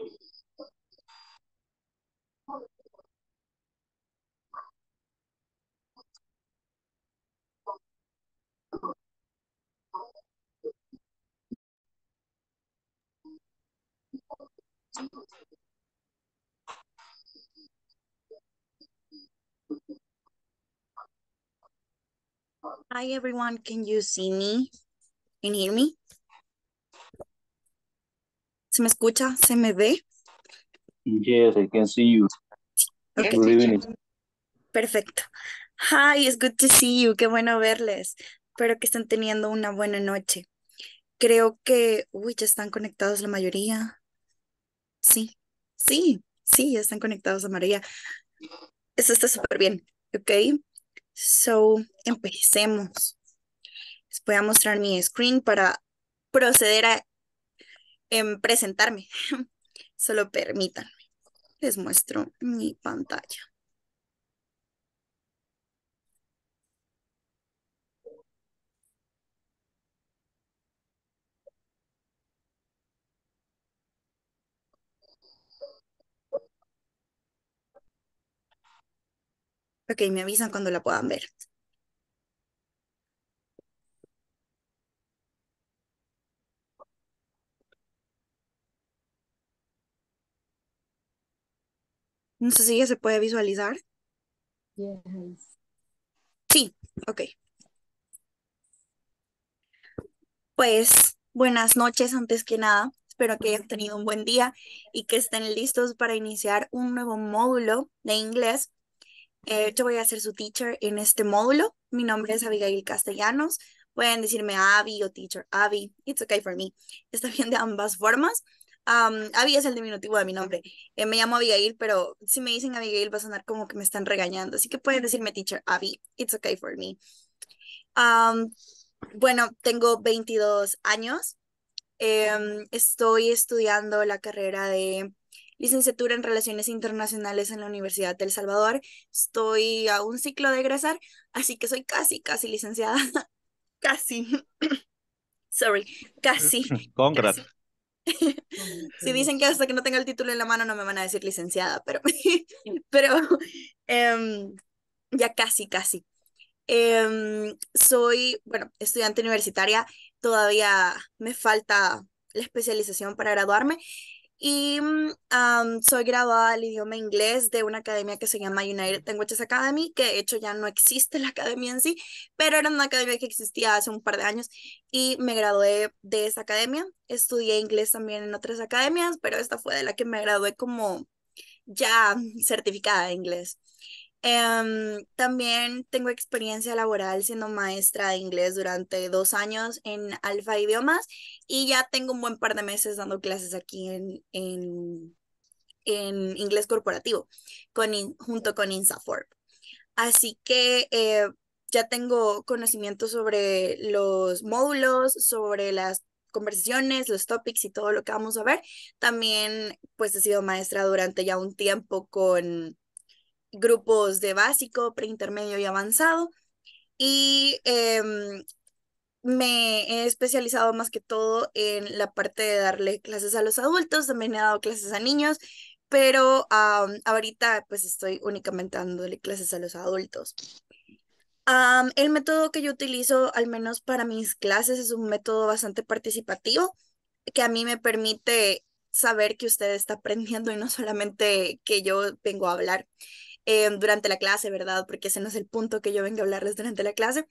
Hi everyone, can you see me? Can you hear me? ¿Se me escucha? ¿Se me ve? Yes, I can see you. Perfecto. Hi, it's good to see you. Qué bueno verles. Espero que estén teniendo una buena noche. Creo que, uy, ya están conectados la mayoría. Sí, sí, sí, ya están conectados la mayoría. Eso está súper bien, ¿ok? So, empecemos. Les voy a mostrar mi screen para proceder a en em, presentarme. Solo permítanme. Les muestro mi pantalla. Ok, me avisan cuando la puedan ver. No sé si ya se puede visualizar. Sí, ok. Pues buenas noches antes que nada. Espero que hayan tenido un buen día y que estén listos para iniciar un nuevo módulo de inglés. yo voy a ser su teacher en este módulo. Mi nombre es Abigail Castellanos. Pueden decirme Abby o teacher Abby. It's okay for me. Está bien de ambas formas. Abby es el diminutivo de mi nombre. Eh, me llamo Abigail, pero si me dicen Abigail va a sonar como que me están regañando. Así que pueden decirme teacher Abby. It's okay for me. bueno, tengo 22 años. Em, estoy estudiando la carrera de licenciatura en Relaciones Internacionales en la Universidad del Salvador. Estoy a un ciclo de egresar, así que soy casi, casi licenciada. casi. Sorry, casi. Congrats. Casi si dicen que hasta que no tenga el título en la mano no me van a decir licenciada, pero, pero em, ya casi, casi. Em, soy, bueno, estudiante universitaria, todavía me falta la especialización para graduarme y mm, soy graduada del idioma inglés de una academia que se llama United Languages Academy, que de hecho ya no existe la academia en sí, pero era una academia que existía hace un par de años y me gradué de esa academia. Estudié inglés también en otras academias, pero esta fue de la que me gradué como ya certificada de inglés. Em, también tengo experiencia laboral siendo maestra de inglés durante dos años en Alfa Idiomas y ya tengo un buen par de meses dando clases aquí en, en, en inglés corporativo con, junto con InsaForb. Así que eh, ya tengo conocimiento sobre los módulos, sobre las conversaciones, los topics y todo lo que vamos a ver. También pues he sido maestra durante ya un tiempo con grupos de básico, preintermedio y avanzado. Y em, me he especializado más que todo en la parte de darle clases a los adultos, también he dado clases a niños, pero ahorita pues estoy únicamente dándole clases a los adultos. el método que yo utilizo, al menos para mis clases, es un método bastante participativo que a mí me permite saber que usted está aprendiendo y no solamente que yo vengo a hablar. Em, durante la clase, ¿verdad? Porque ese no es el punto que yo vengo a hablarles durante la clase.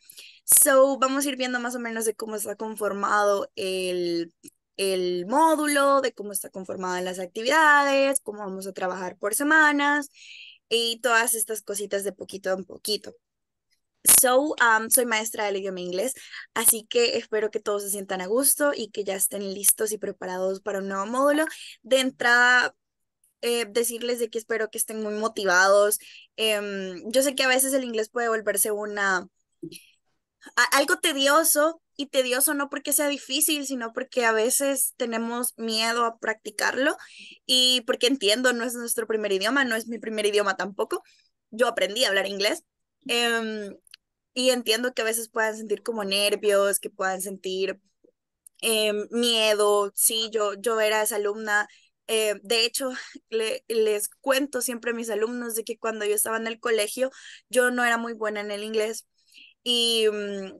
So, vamos a ir viendo más o menos de cómo está conformado el, el módulo, de cómo está conformadas las actividades, cómo vamos a trabajar por semanas y todas estas cositas de poquito en poquito. So, um, soy maestra del idioma inglés, así que espero que todos se sientan a gusto y que ya estén listos y preparados para un nuevo módulo. De entrada, eh, decirles de que espero que estén muy motivados. Em, yo sé que a veces el inglés puede volverse una algo tedioso y tedioso no porque sea difícil, sino porque a veces tenemos miedo a practicarlo y porque entiendo, no es nuestro primer idioma, no es mi primer idioma tampoco. Yo aprendí a hablar inglés em, y entiendo que a veces puedan sentir como nervios, que puedan sentir em, miedo. Sí, yo, yo era esa alumna eh, de hecho, les cuento siempre a mis alumnos de que cuando yo estaba en el colegio, yo no era muy buena en el inglés. Y mm,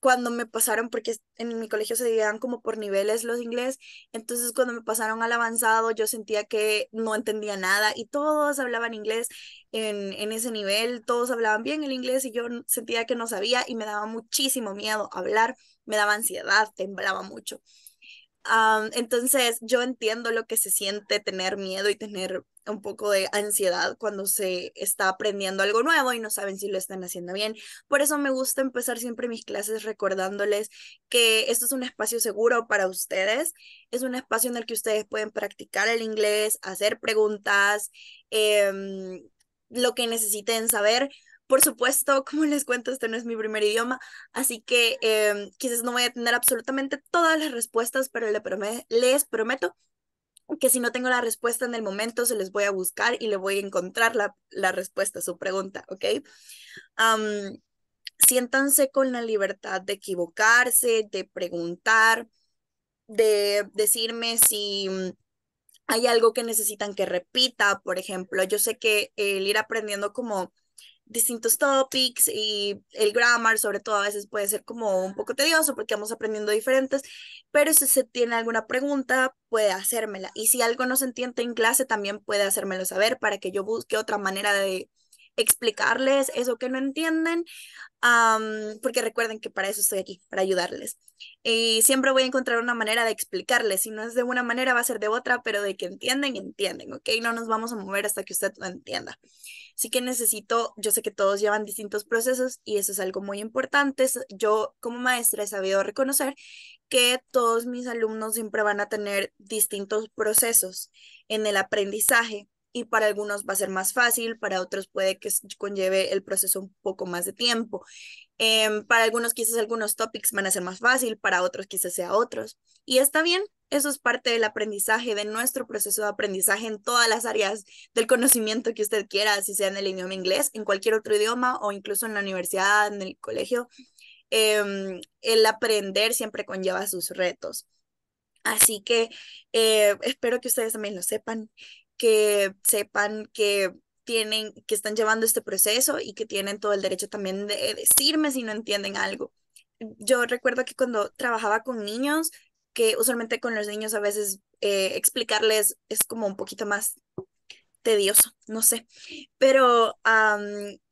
cuando me pasaron, porque en mi colegio se dividían como por niveles los inglés, entonces cuando me pasaron al avanzado yo sentía que no entendía nada y todos hablaban inglés en ese nivel, todos hablaban bien el inglés y yo sentía que no sabía y me daba muchísimo miedo hablar, me daba ansiedad, temblaba mucho entonces yo entiendo lo que se siente tener miedo y tener un poco de ansiedad cuando se está aprendiendo algo nuevo y no saben si lo están haciendo bien. Por eso me gusta empezar siempre mis clases recordándoles que esto es un espacio seguro para ustedes, es un espacio en el que ustedes pueden practicar el inglés, hacer preguntas, em, lo que necesiten saber, por supuesto, como les cuento, este no es mi primer idioma, así que em, quizás no voy a tener absolutamente todas las respuestas, pero les prometo que si no tengo la respuesta en el momento, se les voy a buscar y le voy a encontrar la, respuesta a su pregunta, ¿ok? siéntanse con la libertad de equivocarse, de preguntar, de decirme si mm, hay algo que necesitan que repita, por ejemplo. Yo sé que el ir aprendiendo como distintos topics y el grammar, sobre todo, a veces puede ser como un poco tedioso porque vamos aprendiendo diferentes, pero si se tiene alguna pregunta, puede hacérmela. Y si algo no se entiende en clase, también puede hacérmelo saber para que yo busque otra manera de explicarles eso que no entienden, porque recuerden que para eso estoy aquí, para ayudarles. Y siempre voy a encontrar una manera de explicarles, si no es de una manera va a ser de otra, pero de que entienden, entienden, ¿ok? No nos vamos a mover hasta que usted lo entienda. Así que necesito, yo sé que todos llevan distintos procesos y eso es algo muy importante. Yo como maestra he sabido reconocer que todos mis alumnos siempre van a tener distintos procesos en el aprendizaje para algunos va a ser más fácil, para otros puede que conlleve el proceso un poco más de tiempo. Em, para algunos quizás algunos topics van a ser más fácil, para otros quizás sea otros. Y está bien, eso es parte del aprendizaje, de nuestro proceso de aprendizaje en todas las áreas del conocimiento que usted quiera, si sea en el idioma inglés, en cualquier otro idioma o incluso en la universidad, en el colegio. Em, el aprender siempre conlleva sus retos. Así que eh, espero que ustedes también lo sepan que sepan que tienen, que están llevando este proceso y que tienen todo el derecho también de decirme si no entienden algo. Yo recuerdo que cuando trabajaba con niños, que usualmente con los niños a veces eh, explicarles es como un poquito más tedioso, no sé. Pero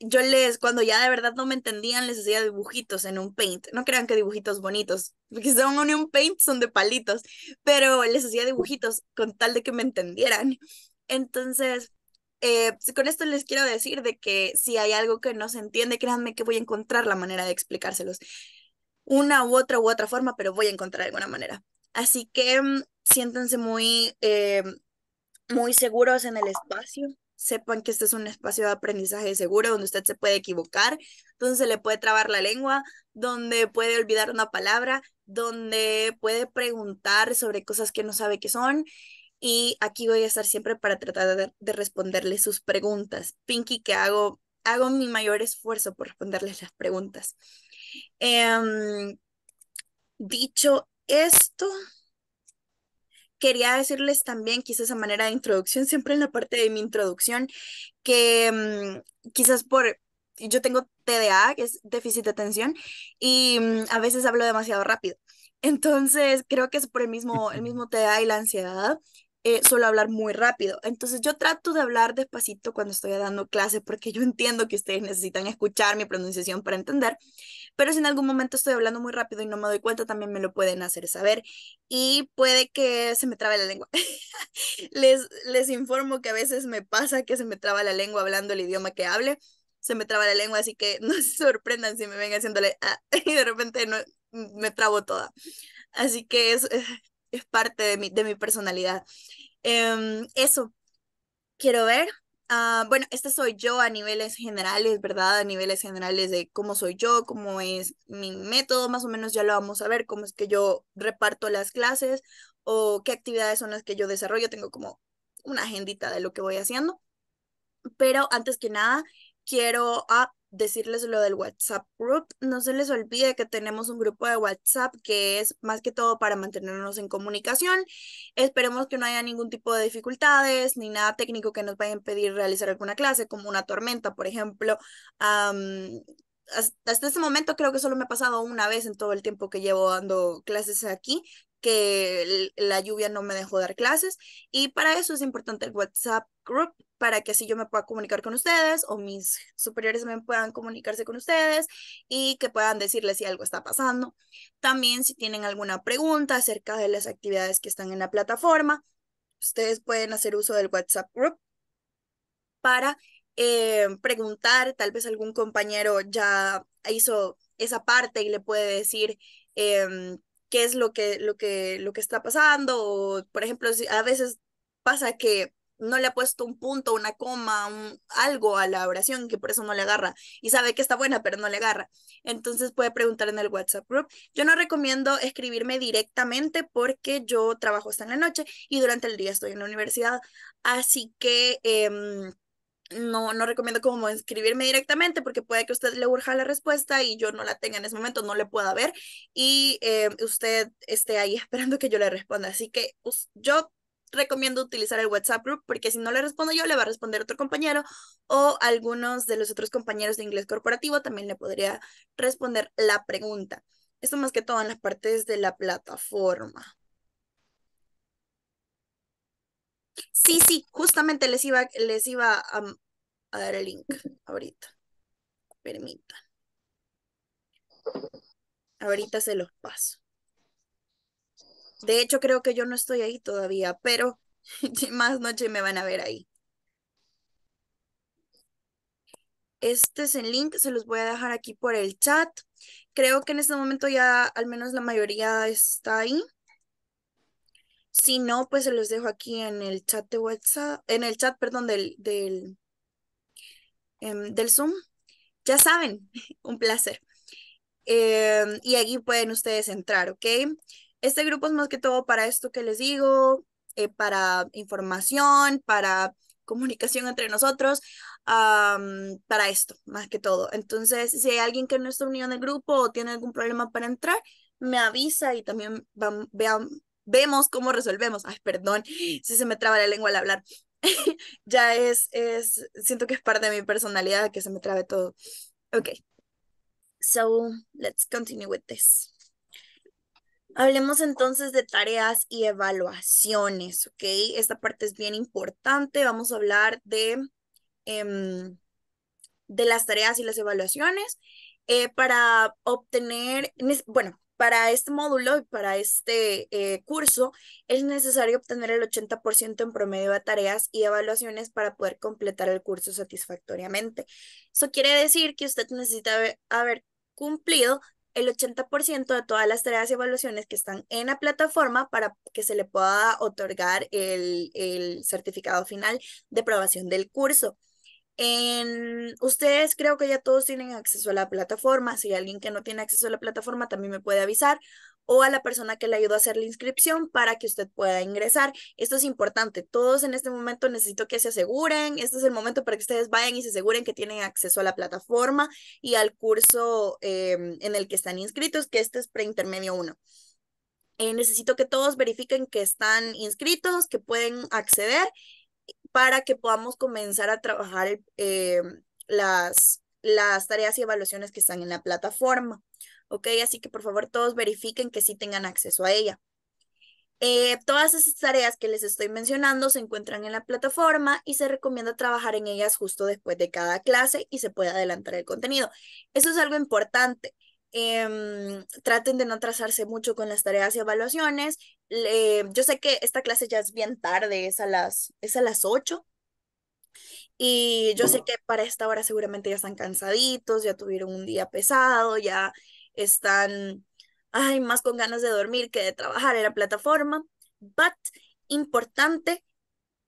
yo les, cuando ya de verdad no me entendían, les hacía dibujitos en un paint. No crean que dibujitos bonitos, porque son un paint, son de palitos, pero les hacía dibujitos con tal de que me entendieran. Entonces, eh, pues, con esto les quiero decir de que si hay algo que no se entiende, créanme que voy a encontrar la manera de explicárselos. Una u otra u otra forma, pero voy a encontrar alguna manera. Así que mm, siéntanse muy, eh, muy seguros en el espacio. Sepan que este es un espacio de aprendizaje seguro donde usted se puede equivocar, donde se le puede trabar la lengua, donde puede olvidar una palabra, donde puede preguntar sobre cosas que no sabe que son y aquí voy a estar siempre para tratar de, responderles sus preguntas. Pinky, que hago, hago mi mayor esfuerzo por responderles las preguntas. Em, dicho esto, quería decirles también, quizás a manera de introducción, siempre en la parte de mi introducción, que em, quizás por, yo tengo TDA, que es déficit de atención, y em, a veces hablo demasiado rápido. Entonces, creo que es por el mismo, el mismo TDA y la ansiedad eh, suelo hablar muy rápido. Entonces yo trato de hablar despacito cuando estoy dando clases porque yo entiendo que ustedes necesitan escuchar mi pronunciación para entender, pero si en algún momento estoy hablando muy rápido y no me doy cuenta, también me lo pueden hacer saber y puede que se me trabe la lengua. les, les informo que a veces me pasa que se me traba la lengua hablando el idioma que hable, se me traba la lengua, así que no se sorprendan si me ven haciéndole ah, y de repente no, me trabo toda. Así que es, es parte de mi, de mi personalidad. Em, eso, quiero ver. Ah, bueno, este soy yo a niveles generales, ¿verdad? A niveles generales de cómo soy yo, cómo es mi método, más o menos ya lo vamos a ver, cómo es que yo reparto las clases o qué actividades son las que yo desarrollo. Tengo como una agendita de lo que voy haciendo. Pero antes que nada, quiero... a ah, decirles lo del WhatsApp Group. No se les olvide que tenemos un grupo de WhatsApp que es más que todo para mantenernos en comunicación. Esperemos que no haya ningún tipo de dificultades ni nada técnico que nos vaya a impedir realizar alguna clase, como una tormenta, por ejemplo. hasta, este momento creo que solo me ha pasado una vez en todo el tiempo que llevo dando clases aquí, que la lluvia no me dejó dar clases y para eso es importante el WhatsApp group para que así yo me pueda comunicar con ustedes o mis superiores me puedan comunicarse con ustedes y que puedan decirles si algo está pasando. También si tienen alguna pregunta acerca de las actividades que están en la plataforma, ustedes pueden hacer uso del WhatsApp group para eh, preguntar, tal vez algún compañero ya hizo esa parte y le puede decir em, qué es lo que, lo que, lo que está pasando. O, por ejemplo, a veces pasa que no le ha puesto un punto, una coma, un, algo a la oración, que por eso no le agarra, y sabe que está buena, pero no le agarra. Entonces puede preguntar en el WhatsApp group. Yo no recomiendo escribirme directamente porque yo trabajo hasta en la noche y durante el día estoy en la universidad. Así que... Em, no, no recomiendo como escribirme directamente porque puede que usted le urja la respuesta y yo no la tenga en ese momento, no le pueda ver y eh, usted esté ahí esperando que yo le responda. Así que yo recomiendo utilizar el WhatsApp group porque si no le respondo yo, le va a responder otro compañero o algunos de los otros compañeros de inglés corporativo también le podría responder la pregunta. Esto más que todo en las partes de la plataforma. Sí, sí, justamente les iba, les iba a, mm, dar el link ahorita. Permitan. Ahorita se los paso. De hecho, creo que yo no estoy ahí todavía, pero más noche me van a ver ahí. Este es el link, se los voy a dejar aquí por el chat. Creo que en este momento ya al menos la mayoría está ahí. Si no, pues se los dejo aquí en el chat de WhatsApp, en el chat, perdón, del, del, em, del Zoom. Ya saben, un placer. Em, y aquí pueden ustedes entrar, ¿ok? Este grupo es más que todo para esto que les digo, eh, para información, para comunicación entre nosotros, para esto, más que todo. Entonces, si hay alguien que no está unido en el grupo o tiene algún problema para entrar, me avisa y también vean, vemos cómo resolvemos. Ay, perdón, si se me traba la lengua al hablar. ya es, es, siento que es parte de mi personalidad que se me trabe todo. Ok. So, let's continue with this. Hablemos entonces de tareas y evaluaciones, ¿ok? Esta parte es bien importante. Vamos a hablar de, em, de las tareas y las evaluaciones eh, para obtener, bueno, para este módulo y para este eh, curso es necesario obtener el 80% en promedio de tareas y evaluaciones para poder completar el curso satisfactoriamente. Eso quiere decir que usted necesita haber, cumplido el 80% de todas las tareas y evaluaciones que están en la plataforma para que se le pueda otorgar el, el certificado final de aprobación del curso. En, ustedes creo que ya todos tienen acceso a la plataforma. Si alguien que no tiene acceso a la plataforma, también me puede avisar o a la persona que le ayudó a hacer la inscripción para que usted pueda ingresar. Esto es importante. Todos en este momento necesito que se aseguren. Este es el momento para que ustedes vayan y se aseguren que tienen acceso a la plataforma y al curso em, en el que están inscritos, que este es preintermedio 1. Eh, necesito que todos verifiquen que están inscritos, que pueden acceder para que podamos comenzar a trabajar eh, las, tareas y evaluaciones que están en la plataforma. ¿Ok? Así que por favor todos verifiquen que sí tengan acceso a ella. Eh, todas esas tareas que les estoy mencionando se encuentran en la plataforma y se recomienda trabajar en ellas justo después de cada clase y se puede adelantar el contenido. Eso es algo importante. Em, traten de no trazarse mucho con las tareas y evaluaciones. yo sé que esta clase ya es bien tarde, es a las, es a las 8. Y yo sé que para esta hora seguramente ya están cansaditos, ya tuvieron un día pesado, ya están, ay, más con ganas de dormir que de trabajar en la plataforma. But, importante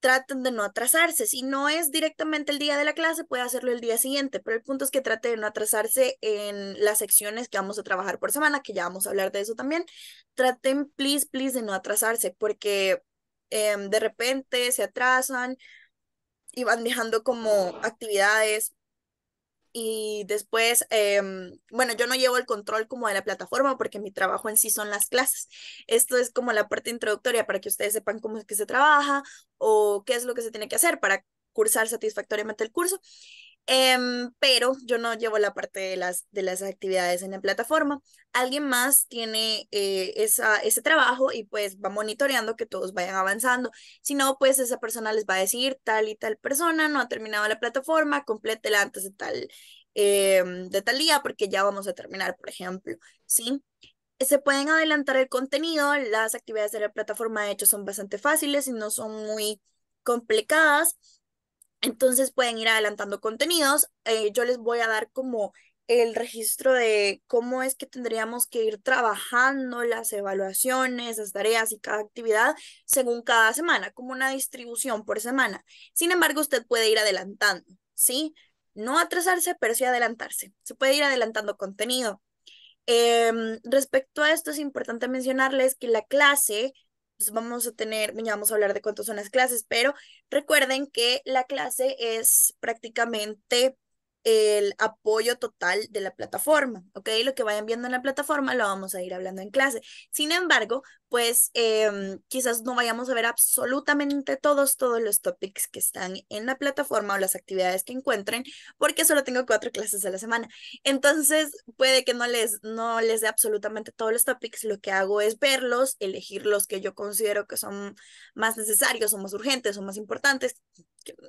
traten de no atrasarse. Si no es directamente el día de la clase, puede hacerlo el día siguiente, pero el punto es que traten de no atrasarse en las secciones que vamos a trabajar por semana, que ya vamos a hablar de eso también. Traten, please, please, de no atrasarse, porque em, de repente se atrasan y van dejando como actividades y después, em, bueno, yo no llevo el control como de la plataforma porque mi trabajo en sí son las clases. Esto es como la parte introductoria para que ustedes sepan cómo es que se trabaja o qué es lo que se tiene que hacer para cursar satisfactoriamente el curso. Em, pero yo no llevo la parte de las, de las actividades en la plataforma. Alguien más tiene eh, ese trabajo y pues va monitoreando que todos vayan avanzando. Si no, pues esa persona les va a decir tal y tal persona no ha terminado la plataforma, complétela antes de tal, em, de tal día porque ya vamos a terminar, por ejemplo. ¿Sí? Se pueden adelantar el contenido, las actividades de la plataforma de hecho son bastante fáciles y no son muy complicadas entonces pueden ir adelantando contenidos. Eh, yo les voy a dar como el registro de cómo es que tendríamos que ir trabajando las evaluaciones, las tareas y cada actividad según cada semana, como una distribución por semana. Sin embargo, usted puede ir adelantando, ¿sí? No atrasarse, pero sí adelantarse. Se puede ir adelantando contenido. Em, respecto a esto, es importante mencionarles que la clase pues, vamos a tener, ya vamos a hablar de cuántas son las clases, pero recuerden que la clase es prácticamente el apoyo total de la plataforma, ¿ok? Lo que vayan viendo en la plataforma lo vamos a ir hablando en clase. Sin embargo, pues em, quizás no vayamos a ver absolutamente todos, todos los topics que están en la plataforma o las actividades que encuentren, porque solo tengo cuatro clases a la semana. Entonces, puede que no les, no les dé absolutamente todos los topics, lo que hago es verlos, elegir los que yo considero que son más necesarios o más urgentes o más importantes,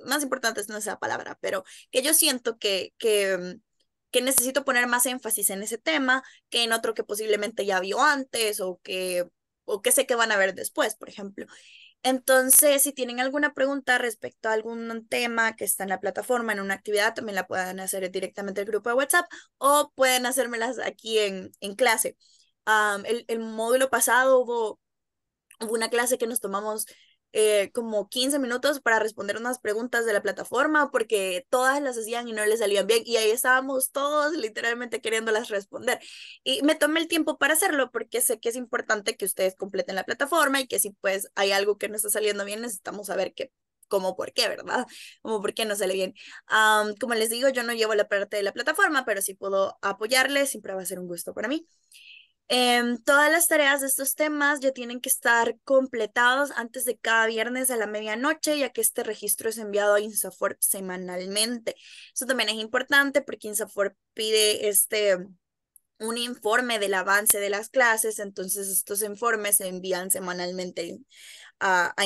más importante no es palabra, pero que yo siento que, que, mm, que necesito poner más énfasis en ese tema que en otro que posiblemente ya vio antes o que, o que sé que van a ver después, por ejemplo. Entonces, si tienen alguna pregunta respecto a algún tema que está en la plataforma, en una actividad, también la pueden hacer directamente al grupo de WhatsApp o pueden hacérmelas aquí en, en clase. el, módulo pasado hubo, hubo una clase que nos tomamos eh, como 15 minutos para responder unas preguntas de la plataforma porque todas las hacían y no les salían bien y ahí estábamos todos literalmente queriéndolas responder. Y me tomé el tiempo para hacerlo porque sé que es importante que ustedes completen la plataforma y que si pues hay algo que no está saliendo bien necesitamos saber qué como por qué, ¿verdad? Como por qué no sale bien. como les digo, yo no llevo la parte de la plataforma, pero si puedo apoyarles, siempre va a ser un gusto para mí. Em, todas las tareas de estos temas ya tienen que estar completados antes de cada viernes a la medianoche, ya que este registro es enviado a Insafor semanalmente. Eso también es importante porque Insafor pide este un informe del avance de las clases, entonces estos informes se envían semanalmente a, a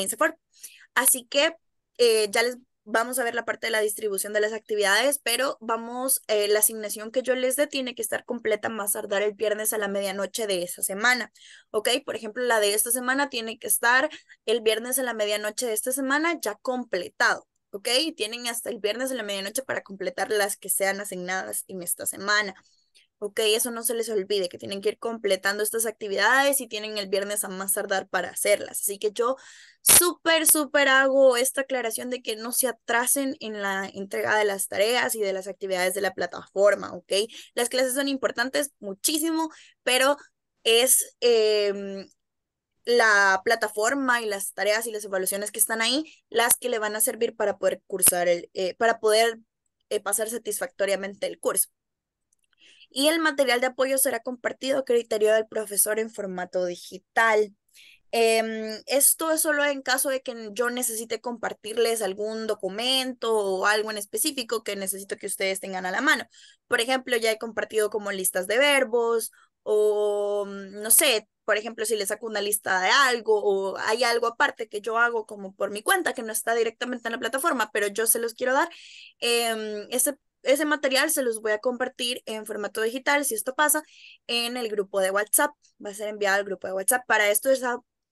Así que eh, ya les vamos a ver la parte de la distribución de las actividades, pero vamos, eh, la asignación que yo les dé tiene que estar completa más tardar el viernes a la medianoche de esa semana, ¿ok? Por ejemplo, la de esta semana tiene que estar el viernes a la medianoche de esta semana ya completado, ¿ok? Tienen hasta el viernes a la medianoche para completar las que sean asignadas en esta semana ok, eso no se les olvide, que tienen que ir completando estas actividades y tienen el viernes a más tardar para hacerlas. Así que yo súper, súper hago esta aclaración de que no se atrasen en la entrega de las tareas y de las actividades de la plataforma, ok. Las clases son importantes muchísimo, pero es... Em, la plataforma y las tareas y las evaluaciones que están ahí, las que le van a servir para poder cursar el, eh, para poder eh, pasar satisfactoriamente el curso y el material de apoyo será compartido a criterio del profesor en formato digital. Em, esto es solo en caso de que yo necesite compartirles algún documento o algo en específico que necesito que ustedes tengan a la mano. Por ejemplo, ya he compartido como listas de verbos o, mm, no sé, por ejemplo, si les saco una lista de algo o hay algo aparte que yo hago como por mi cuenta que no está directamente en la plataforma, pero yo se los quiero dar, em, ese ese material se los voy a compartir en formato digital, si esto pasa, en el grupo de WhatsApp. Va a ser enviado al grupo de WhatsApp. Para esto,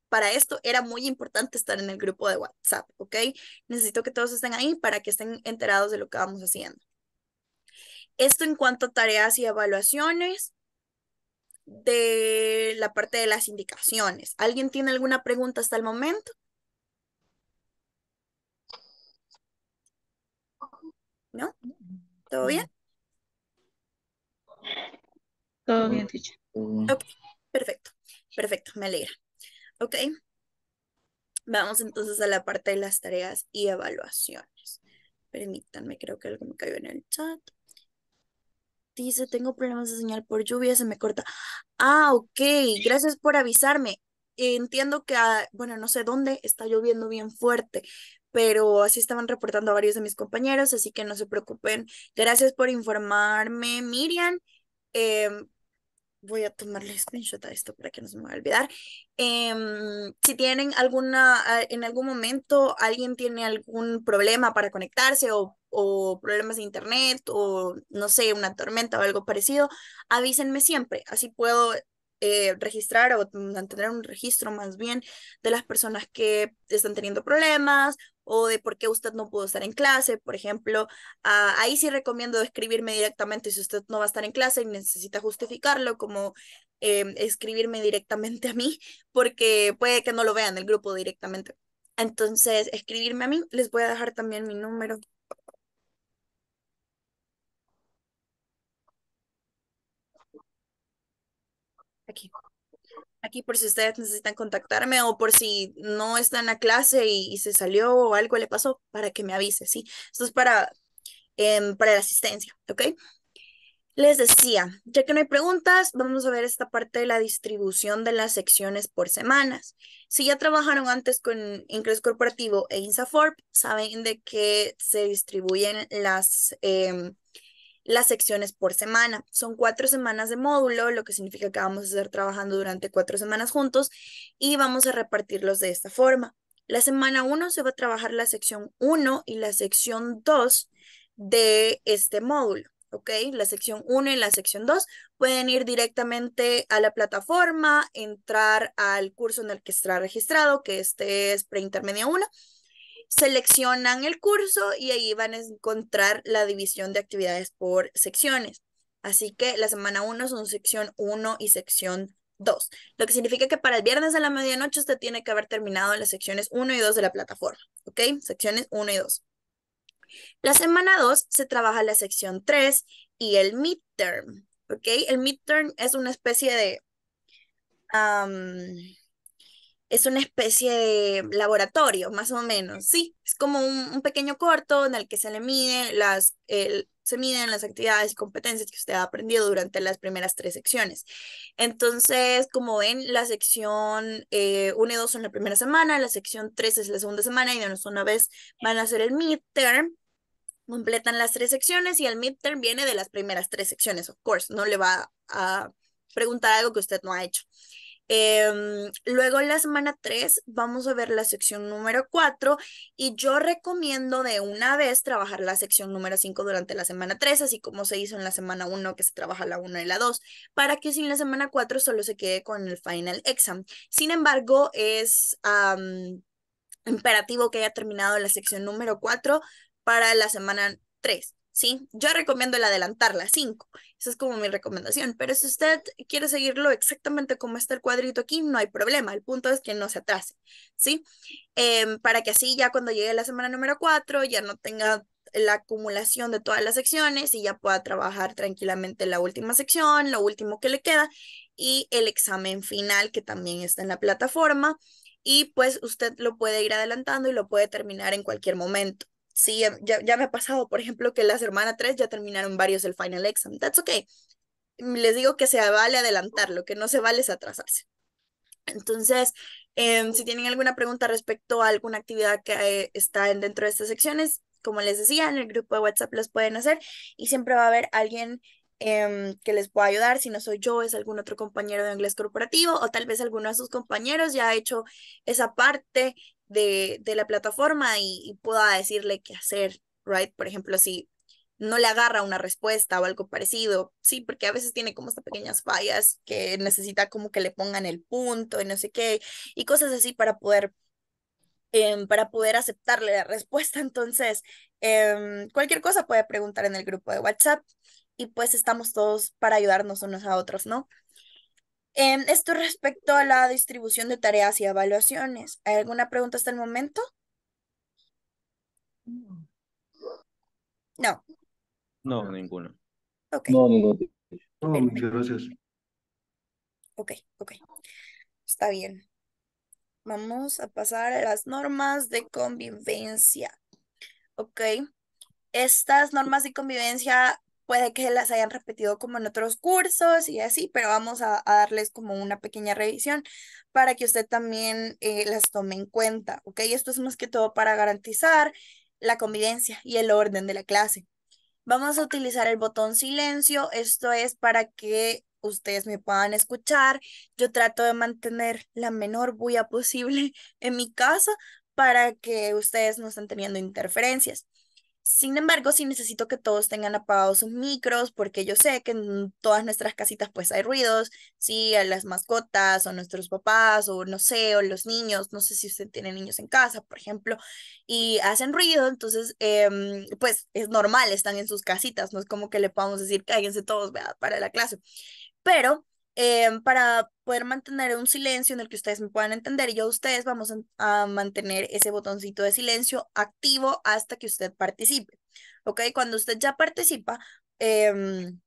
para esto era muy importante estar en el grupo de WhatsApp, ¿ok? Necesito que todos estén ahí para que estén enterados de lo que vamos haciendo. Esto en cuanto a tareas y evaluaciones de la parte de las indicaciones. ¿Alguien tiene alguna pregunta hasta el momento? ¿No? ¿Todo bien? Todo bien, teacher. Ok, perfecto, perfecto, me alegra. Ok, vamos entonces a la parte de las tareas y evaluaciones. Permítanme, creo que algo me cayó en el chat. Dice, tengo problemas de señal por lluvia, se me corta. Ah, ok, gracias por avisarme. Entiendo que, ah, bueno, no sé dónde, está lloviendo bien fuerte, pero así estaban reportando a varios de mis compañeros, así que no se preocupen. Gracias por informarme, Miriam. Em, voy a tomarle screenshot a esto para que no se me vaya a olvidar. Em, si tienen alguna, ah, en algún momento alguien tiene algún problema para conectarse o, problemas de internet o no sé, una tormenta o algo parecido, avísenme siempre, así puedo eh, registrar o mantener un registro más bien de las personas que están teniendo problemas o de por qué usted no pudo estar en clase, por ejemplo, ah, ahí sí recomiendo escribirme directamente si usted no va a estar en clase y necesita justificarlo, como em, escribirme directamente a mí, porque puede que no lo vean el grupo directamente. Entonces, escribirme a mí, les voy a dejar también mi número. Aquí aquí por si ustedes necesitan contactarme o por si no están a clase y, se salió o algo le pasó, para que me avise, ¿sí? Esto es para, em, para la asistencia, ¿ok? Les decía, ya que no hay preguntas, vamos a ver esta parte de la distribución de las secciones por semanas. Si ya trabajaron antes con Inglés Corporativo e INSAFORP, saben de que se distribuyen las... Em, las secciones por semana. Son cuatro semanas de módulo, lo que significa que vamos a estar trabajando durante cuatro semanas juntos y vamos a repartirlos de esta forma. La semana 1 se va a trabajar la sección 1 y la sección 2 de este módulo. ¿ok? La sección 1 y la sección 2 pueden ir directamente a la plataforma, entrar al curso en el que está registrado, que este es preintermedia 1, seleccionan el curso y ahí van a encontrar la división de actividades por secciones. Así que la semana 1 son sección 1 y sección 2, lo que significa que para el viernes a la medianoche usted tiene que haber terminado las secciones 1 y 2 de la plataforma, ¿ok? Secciones 1 y 2. La semana 2 se trabaja la sección 3 y el midterm, ¿ok? El midterm es una especie de es una especie de laboratorio, más o menos, sí, es como un, pequeño corto en el que se le miden las, se miden las actividades y competencias que usted ha aprendido durante las primeras tres secciones. Entonces, como ven, la sección 1 eh, y 2 son la primera semana, la sección 3 es la segunda semana y de una vez van a hacer el midterm. Completan las tres secciones y el midterm viene de las primeras tres secciones, of course, no le va a preguntar algo que usted no ha hecho. Eh, luego la semana 3 vamos a ver la sección número 4 y yo recomiendo de una vez trabajar la sección número 5 durante la semana 3, así como se hizo en la semana 1 que se trabaja la 1 y la 2, para que sin la semana 4 solo se quede con el final exam. Sin embargo, es imperativo que haya terminado la sección número 4 para la semana 3. ¿sí? Yo recomiendo el adelantar las 5, esa es como mi recomendación, pero si usted quiere seguirlo exactamente como está el cuadrito aquí, no hay problema, el punto es que no se atrase, ¿sí? Em, para que así ya cuando llegue la semana número 4 ya no tenga la acumulación de todas las secciones y ya pueda trabajar tranquilamente la última sección, lo último que le queda y el examen final que también está en la plataforma y pues usted lo puede ir adelantando y lo puede terminar en cualquier momento. Sí, ya, ya me ha pasado, por ejemplo, que la semana 3 ya terminaron varios el final exam. That's okay. Mm, les digo que se vale adelantar, lo que no se vale es atrasarse. Entonces, em, si tienen alguna pregunta respecto a alguna actividad que eh, está está dentro de estas secciones, como les decía, en el grupo de WhatsApp las pueden hacer y siempre va a haber alguien em, que les pueda ayudar. Si no soy yo, es algún otro compañero de inglés corporativo o tal vez alguno de sus compañeros ya ha hecho esa parte de, la plataforma y, pueda decirle qué hacer, right? Por ejemplo, si no le agarra una respuesta o algo parecido, sí, porque a veces tiene como estas pequeñas fallas que necesita como que le pongan el punto y no sé qué, y cosas así para poder em, para poder aceptarle la respuesta. Entonces, em, cualquier cosa puede preguntar en el grupo de WhatsApp y pues estamos todos para ayudarnos unos a otros, ¿no? Em, esto respecto a la distribución de tareas y evaluaciones. ¿Hay alguna pregunta hasta el momento? No. No, ninguna. Okay. No, No, muchas gracias. Ok, ok. Está bien. Vamos a pasar a las normas de convivencia. Ok. Estas normas de convivencia puede que las hayan repetido como en otros cursos y así, pero vamos a, darles como una pequeña revisión para que usted también eh, las tome en cuenta, ¿ok? Esto es más que todo para garantizar la convivencia y el orden de la clase. Vamos a utilizar el botón silencio, esto es para que ustedes me puedan escuchar. Yo trato de mantener la menor bulla posible en mi casa para que ustedes no estén teniendo interferencias. Sin embargo, sí necesito que todos tengan apagados sus micros porque yo sé que en todas nuestras casitas pues hay ruidos, sí, a las mascotas o nuestros papás o no sé, o los niños, no sé si usted tiene niños en casa, por ejemplo, y hacen ruido, entonces em, pues es normal, están en sus casitas, no es como que le podamos decir cállense todos vea para la clase. Pero Em, para poder mantener un silencio en el que ustedes me puedan entender. Y yo ustedes vamos a, mantener ese botoncito de silencio activo hasta que usted participe. ¿Ok? Cuando usted ya participa, em,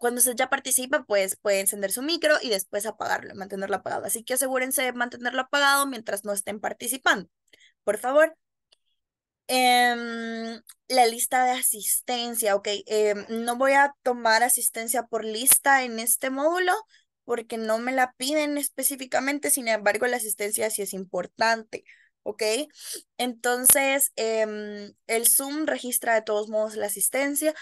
cuando usted ya participa, pues puede encender su micro y después apagarlo, mantenerlo apagado. Así que asegúrense de mantenerlo apagado mientras no estén participando. Por favor. Em, la lista de asistencia, ok, em, no voy a tomar asistencia por lista en este módulo porque no me la piden específicamente, sin embargo la asistencia sí es importante, ok. Entonces, em, el Zoom registra de todos modos la asistencia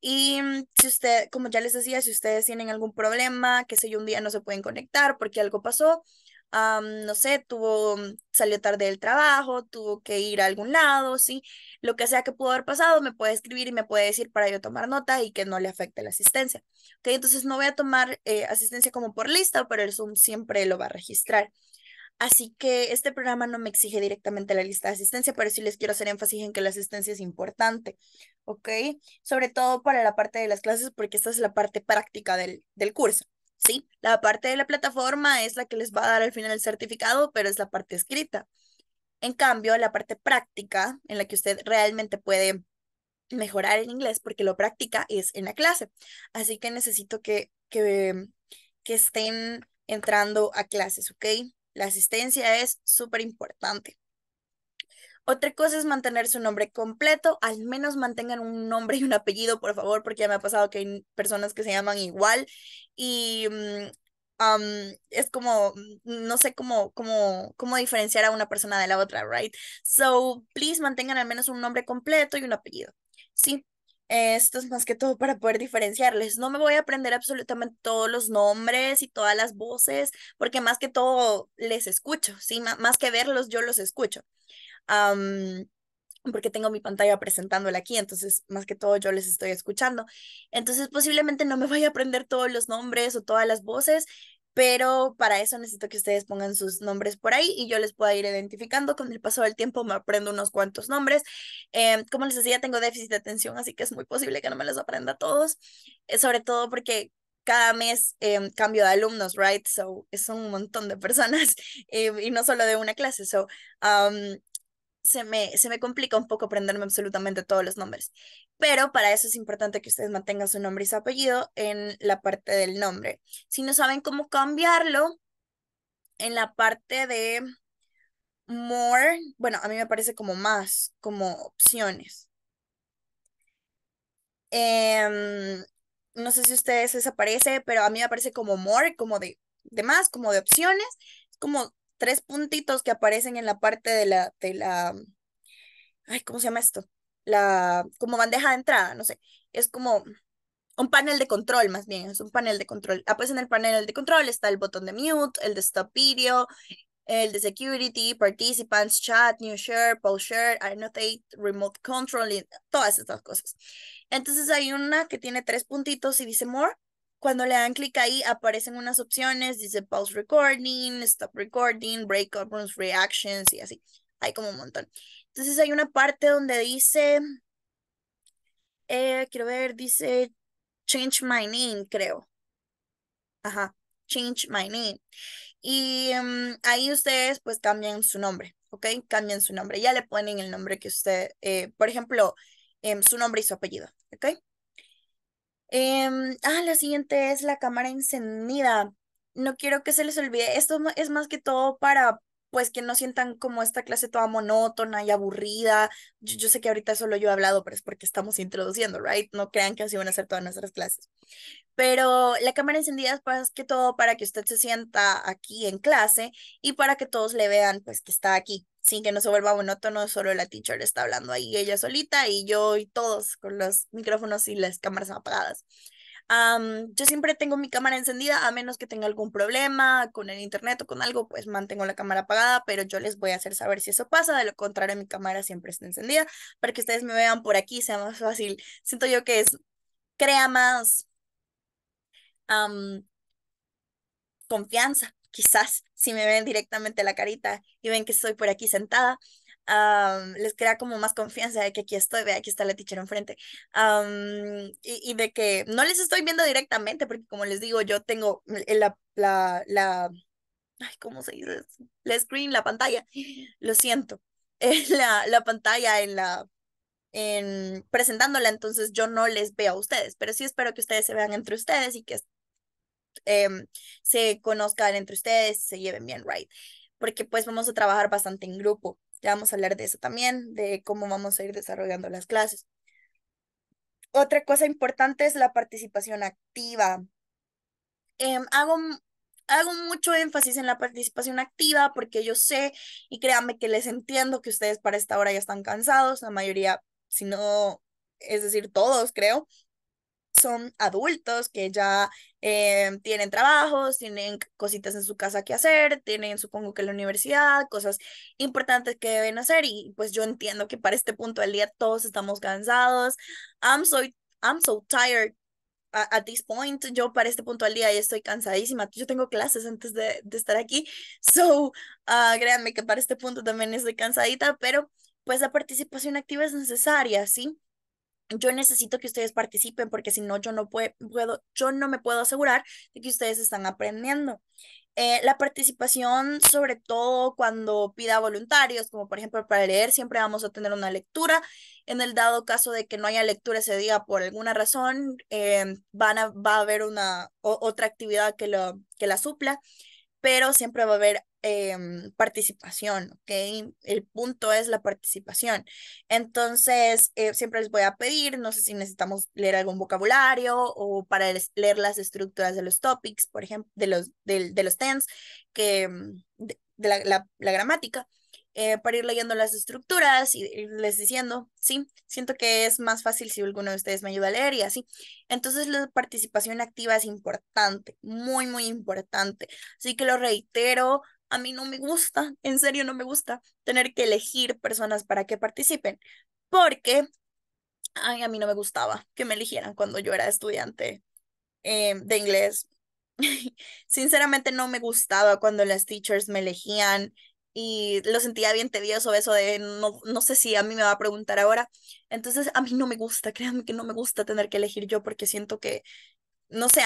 y mm, si usted, como ya les decía, si ustedes tienen algún problema, que sé yo, un día no se pueden conectar porque algo pasó, no sé, tuvo, mm, salió tarde del trabajo, tuvo que ir a algún lado, ¿sí? Lo que sea que pudo haber pasado, me puede escribir y me puede decir para yo tomar nota y que no le afecte la asistencia. ¿Ok? Entonces no voy a tomar eh, asistencia como por lista, pero el Zoom siempre lo va a registrar. Así que este programa no me exige directamente la lista de asistencia, pero sí les quiero hacer énfasis en que la asistencia es importante, ¿ok? Sobre todo para la parte de las clases, porque esta es la parte práctica del curso, Sí, la parte de la plataforma es la que les va a dar al final el certificado, pero es la parte escrita. En cambio, la parte práctica, en la que usted realmente puede mejorar el inglés porque lo practica, es en la clase. Así que necesito que, que, que estén entrando a clases, ¿ok? La asistencia es súper importante. Otra cosa es mantener su nombre completo, al menos mantengan un nombre y un apellido, por favor, porque ya me ha pasado que hay personas que se llaman igual y mm, es como, mm, no sé cómo, cómo, cómo diferenciar a una persona de la otra, right? So, please mantengan al menos un nombre completo y un apellido. Sí, esto es más que todo para poder diferenciarles. No me voy a aprender absolutamente todos los nombres y todas las voces, porque más que todo les escucho, ¿sí? más que verlos, yo los escucho. porque tengo mi pantalla presentándola aquí, entonces más que todo yo les estoy escuchando. Entonces posiblemente no me voy a aprender todos los nombres o todas las voces, pero para eso necesito que ustedes pongan sus nombres por ahí y yo les pueda ir identificando. Con el paso del tiempo me aprendo unos cuantos nombres. Eh, como les decía, tengo déficit de atención, así que es muy posible que no me los aprenda todos, eh, sobre todo porque cada mes em, cambio de alumnos, right? So, son un montón de personas em, y no solo de una clase. So, se me, complica un poco aprenderme absolutamente todos los nombres, pero para eso es importante que ustedes mantengan su nombre y su apellido en la parte del nombre. Si no saben cómo cambiarlo, en la parte de more, bueno, a mí me parece como más, como opciones. Em, no sé si ustedes les aparece, pero a mí me aparece como more, como de, de más, como de opciones, como tres puntitos que aparecen en la parte de la, de la, ay, ¿cómo se llama esto? La, como bandeja de entrada, no sé, es como un panel de control más bien, es un panel de control. Ah, pues en el panel de control está el botón de mute, el de stop video, el de security, participants, chat, new share, post share, annotate, remote control, todas estas cosas. Entonces hay una que tiene tres puntitos y dice more cuando le dan clic ahí aparecen unas opciones, dice pause recording, stop recording, break up rooms, reactions y así. Hay como un montón. Entonces hay una parte donde dice, eh, quiero ver, dice change my name, creo. Ajá, change my name. Y mm, ahí ustedes pues cambian su nombre, ¿ok? Cambian su nombre, ya le ponen el nombre que usted, eh, por ejemplo, em, su nombre y su apellido, ¿ok? Em, ah, la siguiente es la cámara encendida. No quiero que se les olvide. Esto es más que todo para pues que no sientan como esta clase toda monótona y aburrida. Yo, sé que ahorita solo yo he hablado, pero es porque estamos introduciendo, ¿right? No crean que así van a ser todas nuestras clases. Pero la cámara encendida es más que todo para que usted se sienta aquí en clase y para que todos le vean, pues, que está aquí, sin que no se vuelva monótono, solo la teacher está hablando ahí ella solita y yo y todos con los micrófonos y las cámaras apagadas yo siempre tengo mi cámara encendida, a menos que tenga algún problema con el internet o con algo, pues mantengo la cámara apagada, pero yo les voy a hacer saber si eso pasa. De lo contrario, mi cámara siempre está encendida para que ustedes me vean por aquí, sea más fácil. Siento yo que es, crea más confianza, quizás, si me ven directamente la carita y ven que estoy por aquí sentada les crea como más confianza de que aquí estoy, vea, aquí está la teacher enfrente. y, de que no les estoy viendo directamente, porque como les digo, yo tengo la, la, la ay, ¿cómo se dice? La screen, la pantalla, lo siento, la, la pantalla en la en presentándola, entonces yo no les veo a ustedes, pero sí espero que ustedes se vean entre ustedes y que em, se conozcan entre ustedes, se lleven bien, right? Porque pues vamos a trabajar bastante en grupo. Ya vamos a hablar de eso también, de cómo vamos a ir desarrollando las clases. Otra cosa importante es la participación activa. Em, hago, hago mucho énfasis en la participación activa porque yo sé y créanme que les entiendo que ustedes para esta hora ya están cansados, la mayoría, si no, es decir, todos creo, son adultos que ya em, tienen trabajos, tienen cositas en su casa que hacer, tienen supongo que la universidad, cosas importantes que deben hacer y pues yo entiendo que para este punto del día todos estamos cansados. I'm so, I'm so tired at this point, yo para este punto del día ya estoy cansadísima, yo tengo clases antes de, estar aquí, so ah, créanme que para este punto también estoy cansadita, pero pues la participación activa es necesaria, ¿sí? yo necesito que ustedes participen porque si no, yo no puedo, yo no me puedo asegurar de que ustedes están aprendiendo. Eh, la participación, sobre todo cuando pida voluntarios, como por ejemplo para leer, siempre vamos a tener una lectura. En el dado caso de que no haya lectura ese día por alguna razón, eh, van a, va a haber una otra actividad que, que la supla pero siempre va a haber em, participación, ¿ok? El punto es la participación. Entonces, eh, siempre les voy a pedir, no sé si necesitamos leer algún vocabulario o para leer las estructuras de los topics, por ejemplo, de los, mm, de, de los tense, que, de, la gramática. Eh, para ir leyendo las estructuras y irles diciendo, sí, siento que es más fácil si alguno de ustedes me ayuda a leer y así. Entonces la participación activa es importante, muy, muy importante. Así que lo reitero, a mí no me gusta, en serio no me gusta tener que elegir personas para que participen, porque ay, a mí no me gustaba que me eligieran cuando yo era estudiante eh, de inglés. Sinceramente no me gustaba cuando las teachers me elegían y lo sentía bien tedioso eso de no, no sé si a mí me va a preguntar ahora. Entonces a mí no me gusta, créanme que no me gusta tener que elegir yo porque siento que, no sé,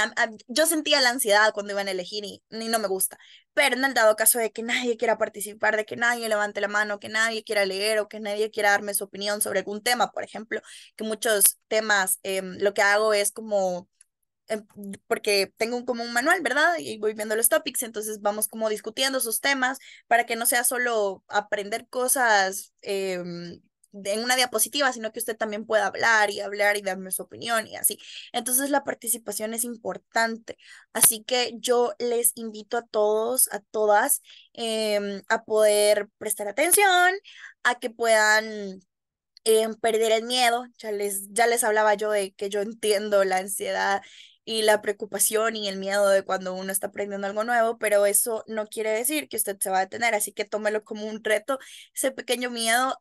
yo sentía la ansiedad cuando iban a elegir y, no me gusta. Pero en el dado caso de que nadie quiera participar, de que nadie levante la mano, que nadie quiera leer o que nadie quiera darme su opinión sobre algún tema, por ejemplo, que muchos temas em, lo que hago es como Em, porque tengo como un manual, ¿verdad? Y voy viendo los topics, entonces vamos como discutiendo esos temas para que no sea solo aprender cosas em, en una diapositiva, sino que usted también pueda hablar y hablar y darme su opinión y así. Entonces la participación es importante. Así que yo les invito a todos, a todas, em, a poder prestar atención, a que puedan perder el miedo. Ya les, ya les hablaba yo de que yo entiendo la ansiedad y la preocupación y el miedo de cuando uno está aprendiendo algo nuevo, pero eso no quiere decir que usted se va a detener, así que tómelo como un reto, ese pequeño miedo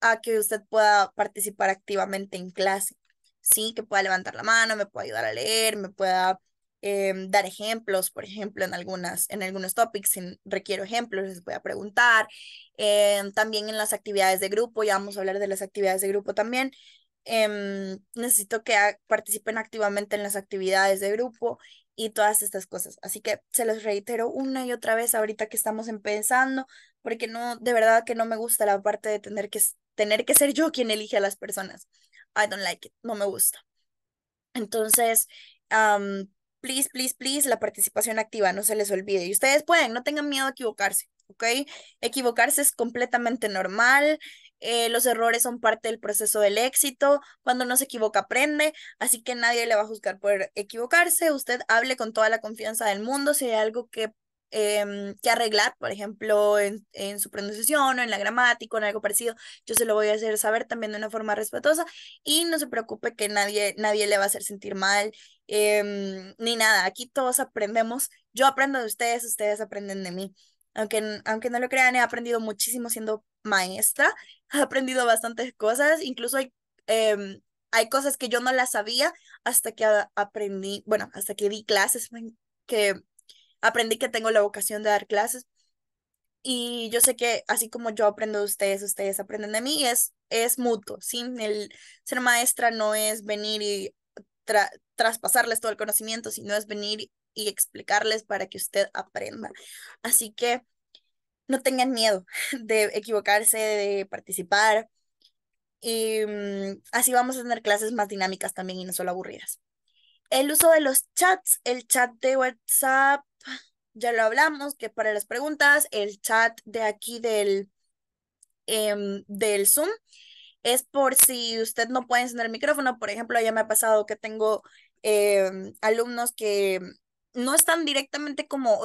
a que usted pueda participar activamente en clase, ¿sí? Que pueda levantar la mano, me pueda ayudar a leer, me pueda em, dar ejemplos, por ejemplo, en, algunas, en algunos topics, si requiero ejemplos, les voy a preguntar. Em, también en las actividades de grupo, ya vamos a hablar de las actividades de grupo también, Em, necesito que participen activamente en las actividades de grupo y todas estas cosas. Así que se los reitero una y otra vez ahorita que estamos empezando, porque no, de verdad que no me gusta la parte de tener que, tener que ser yo quien elige a las personas. I don't like it, no me gusta. Entonces, please, please, please, la participación activa, no se les olvide. Y ustedes pueden, no tengan miedo a equivocarse, ¿ok? Equivocarse es completamente normal. Eh, los errores son parte del proceso del éxito, cuando uno se equivoca aprende, así que nadie le va a juzgar por equivocarse, usted hable con toda la confianza del mundo si hay algo que, em, que arreglar, por ejemplo, en, su pronunciación o en la gramática o en algo parecido, yo se lo voy a hacer saber también de una forma respetuosa y no se preocupe que nadie, nadie le va a hacer sentir mal em, ni nada, aquí todos aprendemos, yo aprendo de ustedes, ustedes aprenden de mí aunque, no lo crean, he aprendido muchísimo siendo maestra, he aprendido bastantes cosas, incluso hay, em, hay cosas que yo no las sabía hasta que aprendí, bueno, hasta que di clases, mm, que aprendí que tengo la vocación de dar clases. Y yo sé que así como yo aprendo de ustedes, ustedes aprenden de mí, es, es mutuo, ¿sí? El ser maestra no es venir y traspasarles todo el conocimiento, sino es venir y explicarles para que usted aprenda. Así que no tengan miedo de equivocarse, de participar. Y mm, así vamos a tener clases más dinámicas también y no solo aburridas. El uso de los chats, el chat de WhatsApp, ya lo hablamos, que para las preguntas, el chat de aquí del, em, del Zoom es por si usted no puede encender el micrófono. Por ejemplo, ya me ha pasado que tengo em, alumnos que no están directamente como,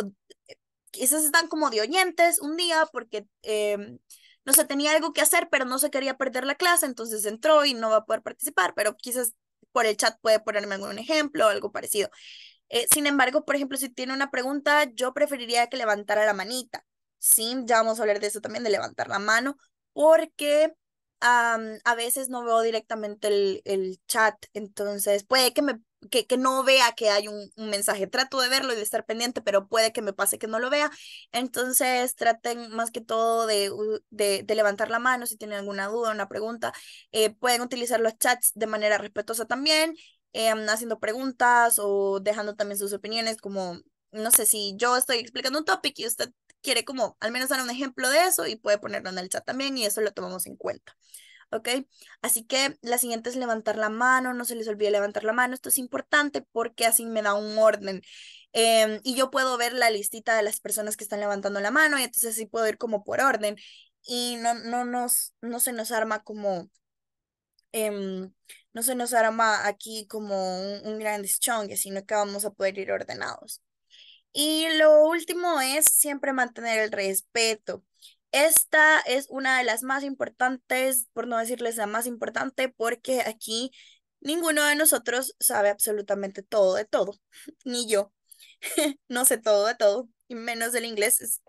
eh, quizás están como de oyentes un día porque, em, no sé, tenía algo que hacer, pero no se quería perder la clase, entonces entró y no va a poder participar, pero quizás por el chat puede ponerme algún ejemplo o algo parecido. Eh, sin embargo, por ejemplo, si tiene una pregunta, yo preferiría que levantara la manita. Sí, ya vamos a hablar de eso también, de levantar la mano, porque a veces no veo directamente el, el, chat, entonces puede que me que, que no vea que hay un, un, mensaje. Trato de verlo y de estar pendiente, pero puede que me pase que no lo vea. Entonces traten más que todo de, de, de levantar la mano si tienen alguna duda, una pregunta. Eh, pueden utilizar los chats de manera respetuosa también, em, haciendo preguntas o dejando también sus opiniones como... No sé si yo estoy explicando un topic y usted quiere como al menos dar un ejemplo de eso y puede ponerlo en el chat también y eso lo tomamos en cuenta. ¿ok? Así que la siguiente es levantar la mano, no se les olvide levantar la mano, esto es importante porque así me da un orden. Em, y yo puedo ver la listita de las personas que están levantando la mano y entonces así puedo ir como por orden y no, no, nos, no se nos arma como... Em, no se nos arma aquí como un, gran sino que vamos a poder ir ordenados. Y lo último es siempre mantener el respeto. Esta es una de las más importantes, por no decirles la más importante, porque aquí ninguno de nosotros sabe absolutamente todo de todo, ni yo. no sé todo de todo, y menos del inglés.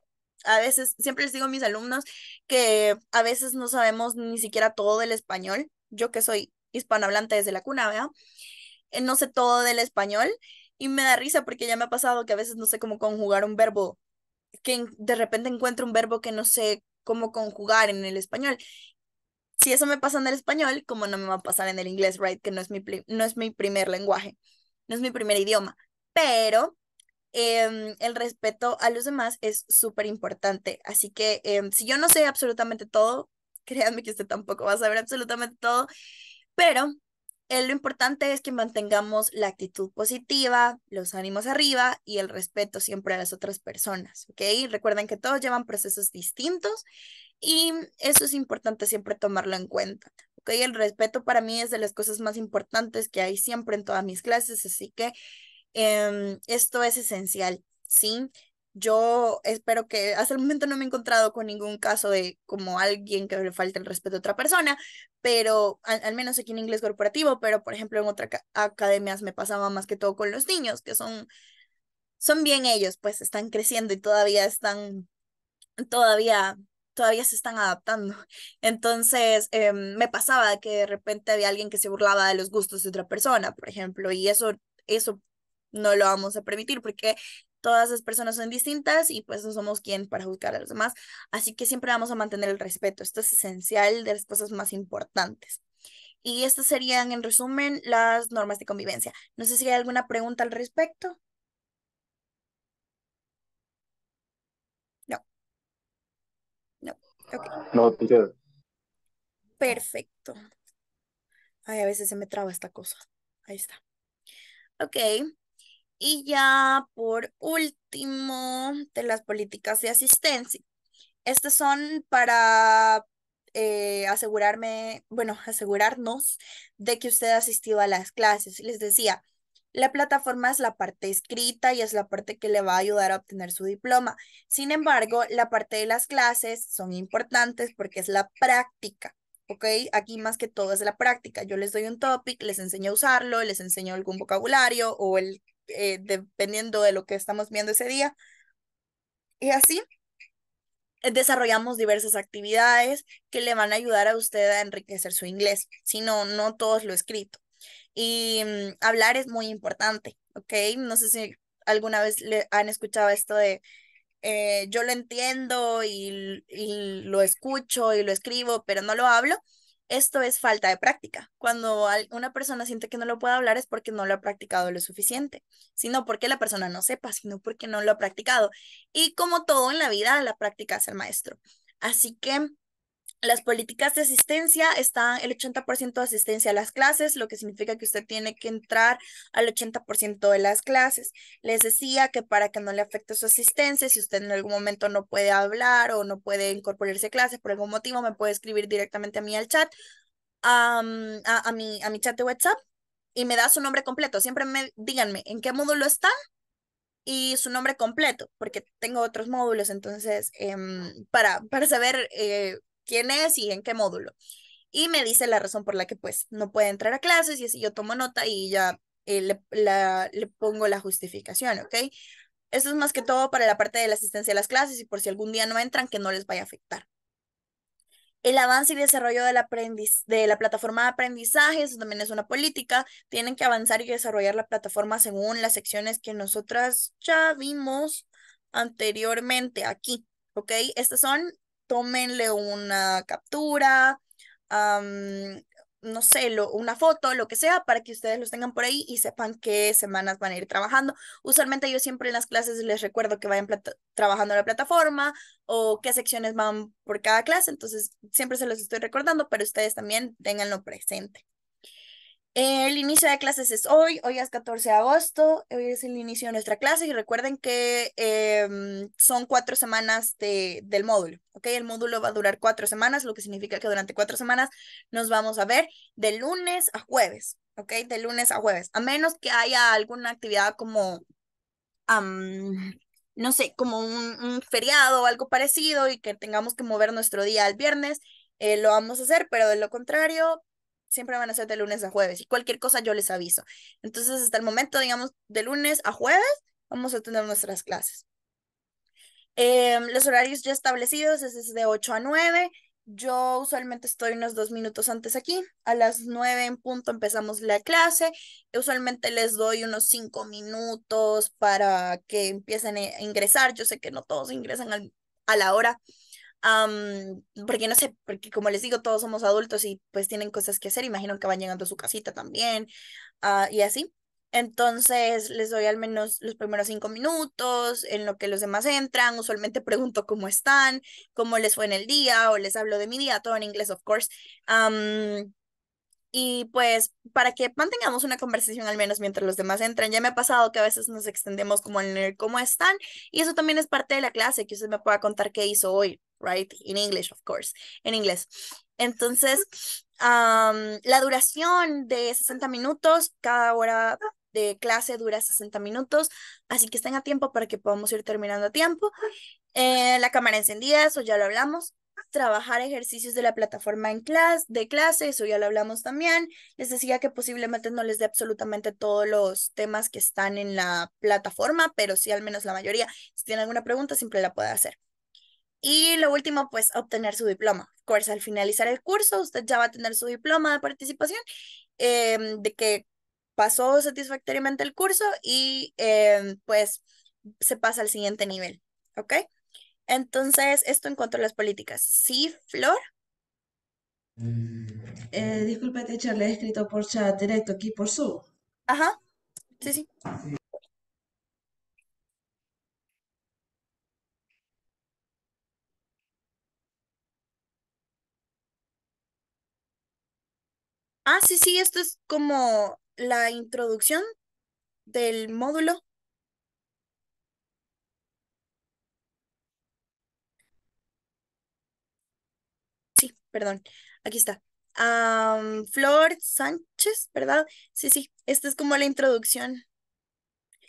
A veces, siempre les digo a mis alumnos que a veces no sabemos ni siquiera todo del español. Yo que soy hispanohablante desde la cuna, ¿verdad? Eh, no sé todo del español y me da risa porque ya me ha pasado que a veces no sé cómo conjugar un verbo que de repente encuentro un verbo que no sé cómo conjugar en el español. Si eso me pasa en el español, como no me va a pasar en el inglés, right? Que no es mi, no es mi primer lenguaje, no es mi primer idioma. Pero em, el respeto a los demás es súper importante. Así que em, si yo no sé absolutamente todo, créanme que usted tampoco va a saber absolutamente todo, pero eh, lo importante es que mantengamos la actitud positiva, los ánimos arriba y el respeto siempre a las otras personas, ¿ok? Recuerden que todos llevan procesos distintos y eso es importante siempre tomarlo en cuenta, ¿ok? El respeto para mí es de las cosas más importantes que hay siempre en todas mis clases, así que em, esto es esencial, ¿sí? Yo espero que hasta el momento no me he encontrado con ningún caso de como alguien que le falte el respeto a otra persona, pero al, menos aquí en inglés corporativo, pero por ejemplo en otras academias me pasaba más que todo con los niños, que son, son bien ellos, pues están creciendo y todavía están, todavía todavía se están adaptando. Entonces, em, me pasaba que de repente había alguien que se burlaba de los gustos de otra persona, por ejemplo, y eso, eso no lo vamos a permitir porque todas las personas son distintas y pues no somos quien para juzgar a los demás, así que siempre vamos a mantener el respeto. Esto es esencial de las cosas más importantes. Y estas serían, en resumen, las normas de convivencia. No sé si hay alguna pregunta al respecto. No. No. Perfecto. Ay, a veces se me traba esta cosa. Ahí está. Ok. Y ya por último, de las políticas de asistencia. Estas son para eh, asegurarme, bueno, asegurarnos de que usted ha asistido a las clases. Les decía, la plataforma es la parte escrita y es la parte que le va a ayudar a obtener su diploma. Sin embargo, la parte de las clases son importantes porque es la práctica, ¿ok? Aquí más que todo es la práctica. Yo les doy un topic, les enseño a usarlo, les enseño algún vocabulario o el eh, dependiendo de lo que estamos viendo ese día. Y así eh, desarrollamos diversas actividades que le van a ayudar a usted a enriquecer su inglés, si no, no todo es lo escrito. Y mm, hablar es muy importante, ¿ok? No sé si alguna vez le han escuchado esto de eh, yo lo entiendo y lo escucho y lo escribo, pero no lo hablo. Esto es falta de práctica. Cuando una persona siente que no lo puede hablar es porque no lo ha practicado lo suficiente, sino porque la persona no sepa, sino porque no lo ha practicado. Y como todo en la vida, la práctica es el maestro. Así que las políticas de asistencia están el 80% de asistencia a las clases, lo que significa que usted tiene que entrar al 80% de las clases. Les decía que para que no le afecte su asistencia, si usted en algún momento no puede hablar o no puede incorporarse a clases por algún motivo, me puede escribir directamente a mí al chat, a, mi, a mi chat de WhatsApp y me da su nombre completo. Siempre me díganme en qué módulo está y su nombre completo, porque tengo otros módulos, entonces, em, para, para saber eh, quién es y en qué módulo. Y me dice la razón por la que pues no puede entrar a clases y así yo tomo nota y ya eh, le, la, le pongo la justificación, ¿ok? Eso es más que todo para la parte de la asistencia a las clases y por si algún día no entran, que no les vaya a afectar. El avance y desarrollo de la, de la plataforma de aprendizaje, eso también es una política. Tienen que avanzar y desarrollar la plataforma según las secciones que nosotras ya vimos anteriormente aquí, ¿ok? Estas son tómenle una captura, no sé, una foto, lo que sea, para que ustedes los tengan por ahí y sepan qué semanas van a ir trabajando. Usualmente yo siempre en las clases les recuerdo que vayan trabajando la plataforma o qué secciones van por cada clase, entonces siempre se los estoy recordando, pero ustedes también tenganlo presente. El inicio de clases es hoy, hoy es 14 de agosto, hoy es el inicio de nuestra clase y recuerden que em, son cuatro semanas de, del módulo, ¿ok? El módulo va a durar cuatro semanas, lo que significa que durante cuatro semanas nos vamos a ver de lunes a jueves, ¿ok? De lunes a jueves, a menos que haya alguna actividad como, no sé, como un, feriado o algo parecido y que tengamos que mover nuestro día al viernes, eh, lo vamos a hacer, pero de lo contrario, siempre van a ser de lunes a jueves y cualquier cosa yo les aviso. Entonces, hasta el momento, digamos, de lunes a jueves vamos a tener nuestras clases. Em, los horarios ya establecidos es de 8 a 9. Yo usualmente estoy unos dos minutos antes aquí. A las 9 en punto empezamos la clase. Usualmente les doy unos cinco minutos para que empiecen a ingresar. Yo sé que no todos ingresan a la hora, porque no sé, porque como les digo, todos somos adultos y pues tienen cosas que hacer, imagino que van llegando a su casita también ah, y así. Entonces les doy al menos los primeros cinco minutos en lo que los demás entran. Usualmente pregunto cómo están, cómo les fue en el día o les hablo de mi día, todo en inglés, of course. y pues para que mantengamos una conversación al menos mientras los demás entran, ya me ha pasado que a veces nos extendemos como en el cómo están y eso también es parte de la clase, que usted me pueda contar qué hizo hoy right? In English, of course, en inglés. Entonces, la duración de 60 minutos, cada hora de clase dura 60 minutos, así que estén a tiempo para que podamos ir terminando a tiempo. Eh, la cámara encendida, eso ya lo hablamos. Trabajar ejercicios de la plataforma en clase, de clase, eso ya lo hablamos también. Les decía que posiblemente no les dé absolutamente todos los temas que están en la plataforma, pero sí al menos la mayoría. Si tienen alguna pregunta, siempre la puede hacer. Y lo último, pues obtener su diploma. Of course, al finalizar el curso, usted ya va a tener su diploma de participación, em, de que pasó satisfactoriamente el curso y em, pues se pasa al siguiente nivel, ¿ok? Entonces, esto en cuanto a las políticas. ¿Sí, Flor? Eh, disculpe, he escrito por chat directo aquí por Zoom. Ajá, sí, sí. sí. Ah, sí, sí, esto es como la introducción del módulo. Sí, perdón, aquí está. Flor Sánchez, ¿verdad? Sí, sí, esta es como la introducción.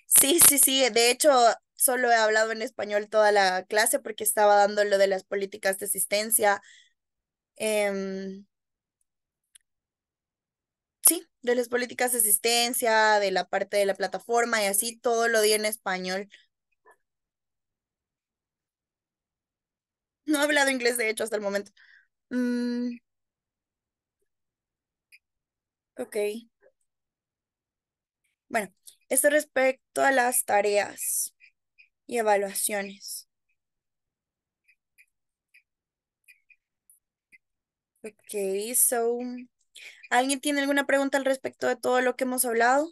Sí, sí, sí, de hecho solo he hablado en español toda la clase porque estaba dando lo de las políticas de asistencia. Em, de las políticas de asistencia, de la parte de la plataforma y así, todo lo di en español. No he hablado inglés, de hecho, hasta el momento. Mm. Ok. Bueno, esto respecto a las tareas y evaluaciones. Ok, so ¿Alguien tiene alguna pregunta al respecto de todo lo que hemos hablado?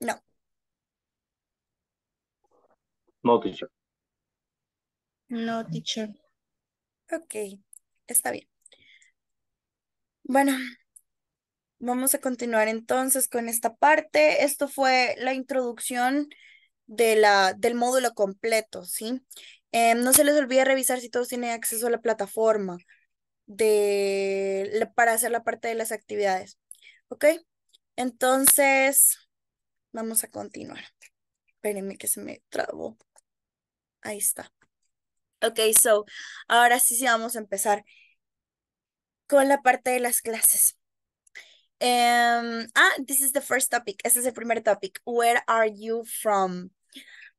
No. No, teacher. No, teacher. Ok, está bien. Bueno, vamos a continuar entonces con esta parte. Esto fue la introducción de la, del módulo completo, ¿sí? Em, no se les olvide revisar si todos tienen acceso a la plataforma de, para hacer la parte de las actividades. ¿Ok? Entonces, vamos a continuar. Espérenme que se me trabó. Ahí está. Ok, so, ahora sí, sí vamos a empezar con la parte de las clases. Em, ah, this is the first topic. Este es el primer topic. Where are you from?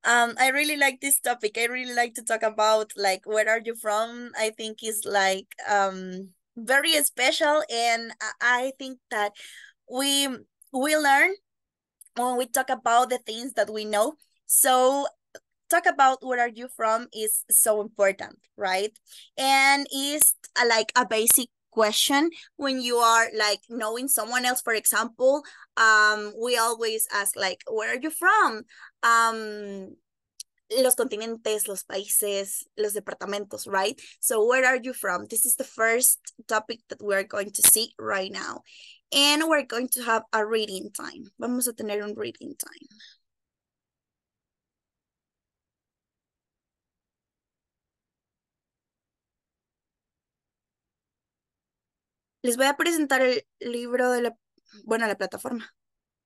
um i really like this topic i really like to talk about like where are you from i think is like um very special and i think that we we learn when we talk about the things that we know so talk about where are you from is so important right and is like a basic question when you are like knowing someone else for example um we always ask like where are you from um los continentes, los países, los departamentos, right? So where are you from? This is the first topic that we're going to see right now. And we're going to have a reading time. Vamos a tener un reading time. les voy a presentar el libro de la, bueno, la plataforma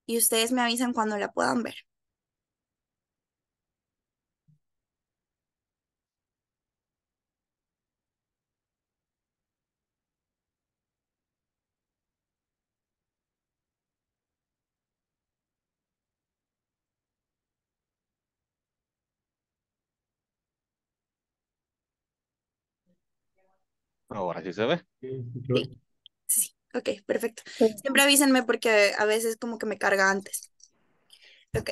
y ustedes me avisan cuando la puedan ver. Ahora sí se ve. Ok, perfecto. Sí. Siempre avísenme porque a veces como que me carga antes. Ok.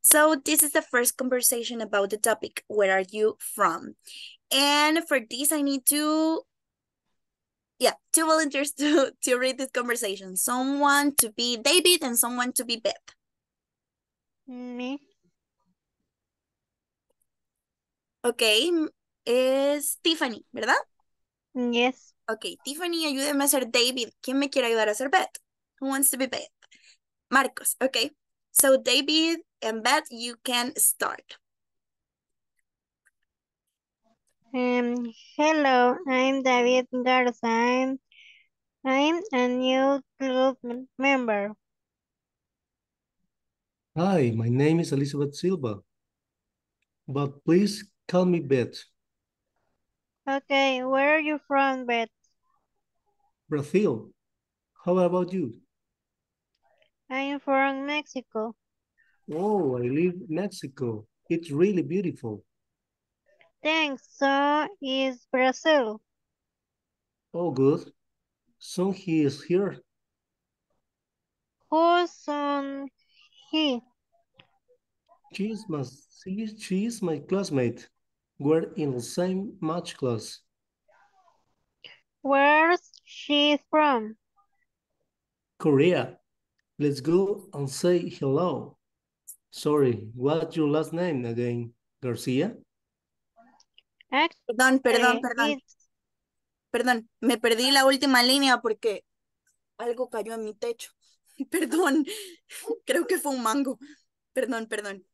So this is the first conversation about the topic, where are you from? And for this, I need to, yeah, two volunteers to, to read this conversation. Someone to be David and someone to be Beth. Me. Okay, es Tiffany, ¿verdad? Yes. Ok, Tiffany, ayúdeme a ser David. ¿Quién me quiere ayudar a ser Beth? Who wants to be Beth? Marcos, ok. So David and Beth, you can start. Um, hello, I'm David Garza. I'm, I'm a new club member. Hi, my name is Elizabeth Silva, but please call me Beth. Okay, where are you from, Beth? Brazil. How about you? I am from Mexico. Oh, I live Mexico. It's really beautiful. Thanks. So is Brazil. Oh, good. So he is here. Who's on he? She's my, she, she is my classmate. We're in the same match class. Where's She's from Korea. Let's go and say hello. Sorry, what's your last name again? García? perdón, perdón, eh, perdón. Perdón, me perdí la última línea porque algo cayó en mi techo. Perdón, creo que fue un mango. Perdón, perdón.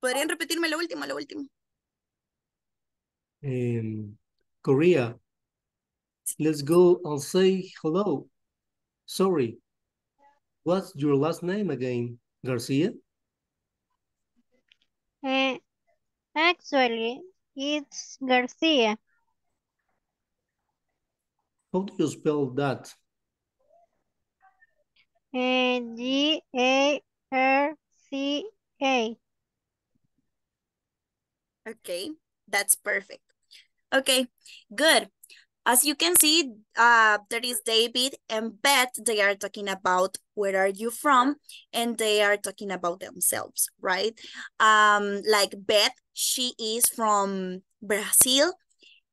¿Podrían repetirme lo último, lo último? Corea. Em, Korea. let's go and say hello. Sorry, what's your last name again, Garcia? Uh, actually, it's Garcia. How do you spell that? Uh, eh, G-A-R-C-A. Okay, that's perfect. Okay, good. As you can see, uh, there is David and Beth. They are talking about where are you from, and they are talking about themselves, right? Um, like Beth, she is from Brazil,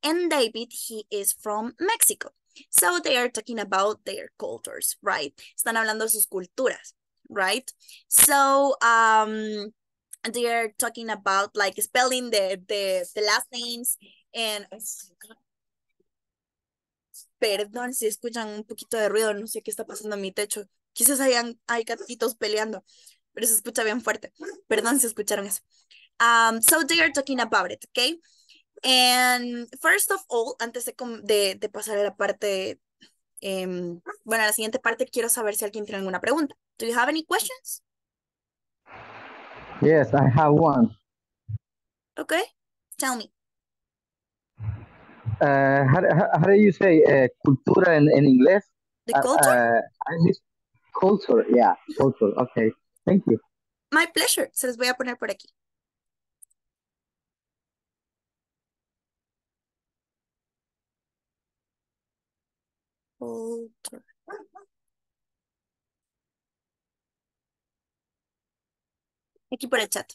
and David, he is from Mexico. So they are talking about their cultures, right? Están hablando sus culturas, right? So um, they are talking about like spelling the the, the last names and Perdón si escuchan un poquito de ruido, no sé qué está pasando en mi techo. Quizás hayan, hay gatitos peleando, pero se escucha bien fuerte. Perdón si escucharon eso. Um, so they are talking about it, okay? And first of all, antes de, de, pasar a la parte, em, bueno, a la siguiente parte, quiero saber si alguien tiene alguna pregunta. Do you have any questions? Yes, I have one. Okay, tell me. ¿Cómo uh, how, how, cultura you say uh, cultura in, in English? The culture? Uh, uh culture, yeah, culture. Okay, thank you. My pleasure. Se los voy a poner por aquí. Aquí por el chat.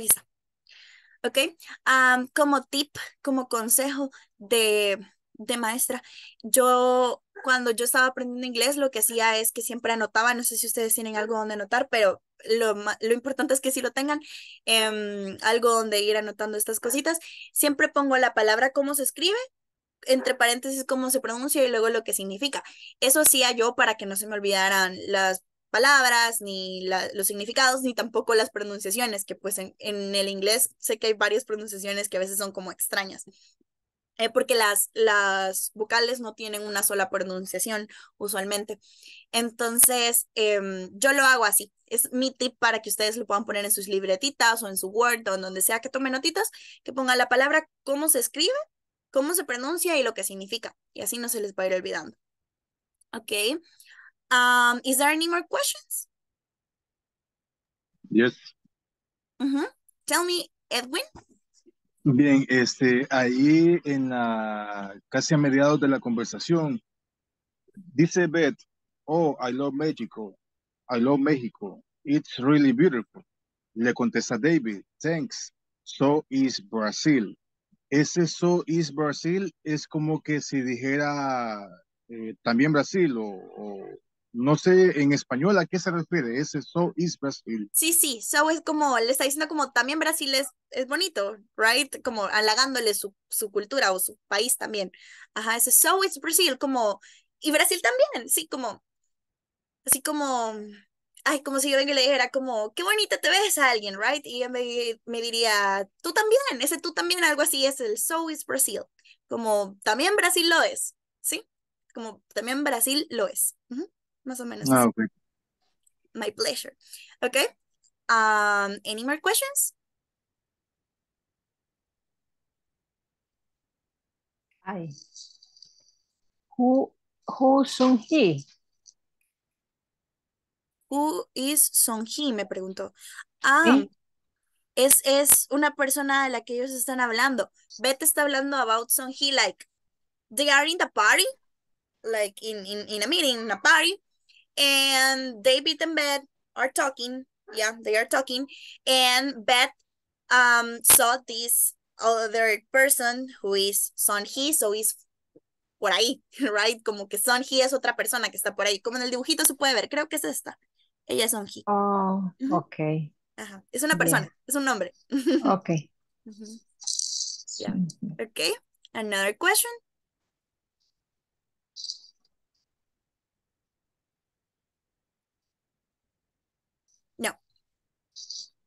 Aquí está. ¿Ok? como tip, como consejo de, maestra, yo cuando yo estaba aprendiendo inglés, lo que hacía es que siempre anotaba, no sé si ustedes tienen algo donde anotar, pero lo, importante es que si lo tengan, em, algo donde ir anotando estas cositas. Siempre pongo la palabra cómo se escribe, entre paréntesis cómo se pronuncia y luego lo que significa. Eso hacía yo para que no se me olvidaran las palabras, ni los significados, ni tampoco las pronunciaciones, que pues en, el inglés sé que hay varias pronunciaciones que a veces son como extrañas, eh, porque las, las vocales no tienen una sola pronunciación usualmente. Entonces, em, yo lo hago así. Es mi tip para que ustedes lo puedan poner en sus libretitas o en su Word o en donde sea que tome notitas, que ponga la palabra, cómo se escribe, cómo se pronuncia y lo que significa. Y así no se les va a ir olvidando. Ok. Um, is there any more questions? Yes. Mm-hmm. Tell me, Edwin. Bien, este, ahí en la, casi a mediados de la conversación, dice Beth, oh, I love Mexico, I love Mexico, it's really beautiful. Le contesta David, thanks, so is Brazil. Ese so is Brazil es como que si dijera eh, también Brasil o, no sé en español a qué se refiere ese So is Brasil. Sí, sí, So es como, le está diciendo como también Brasil es, es bonito, right? Como halagándole su, su cultura o su país también. Ajá, ese So is Brasil, como, y Brasil también, sí, como, así como, ay, como si yo venga y le dijera como, qué bonita te ves a alguien, right? Y me, diría, tú también, ese tú también, algo así es el So is Brazil, como también Brasil lo es, ¿sí? Como también Brasil lo es más o menos. No, ah, okay. My pleasure. Okay. Um, any more questions? Hi. Who who Sung Who is Sung Me preguntó. Ah, es, es una persona de la que ellos están hablando. Beth está hablando about Sung like, they are in the party, like in, in, in a meeting, in a party, and David and Beth are talking. Yeah, they are talking. And Beth um saw this other person who is son he, so he's por ahí, right? Como que son he es otra persona que está por ahí. Como en el dibujito se puede ver, creo que es esta. Ella es son he. Oh, okay ok. Ajá. Es una persona, es un nombre. ok. Yeah. Okay. Another question.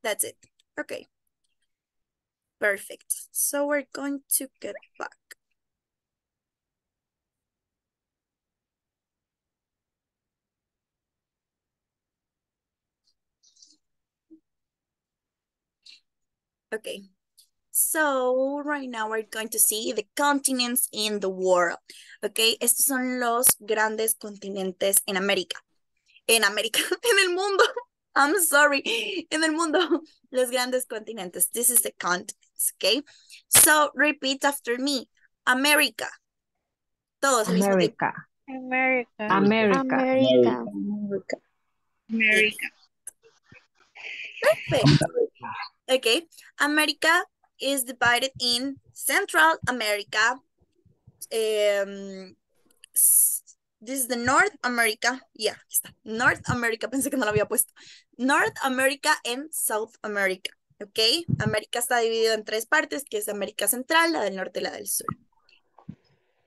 That's it. Okay. Perfect. So we're going to get back. Okay. So, right now we're going to see the continents in the world. Okay, estos son los grandes continentes en América. En América, en el mundo. I'm sorry. En el mundo, los grandes continentes. This is the continents, okay? So repeat after me. America. Todos. America. America. America. America. America. Perfect. Okay. America is divided in Central America, um, This is the North America. Yeah, aquí está. North America. Pensé que no lo había puesto. North America and South America. ¿Ok? América está dividida en tres partes, que es América Central, la del norte y la del sur.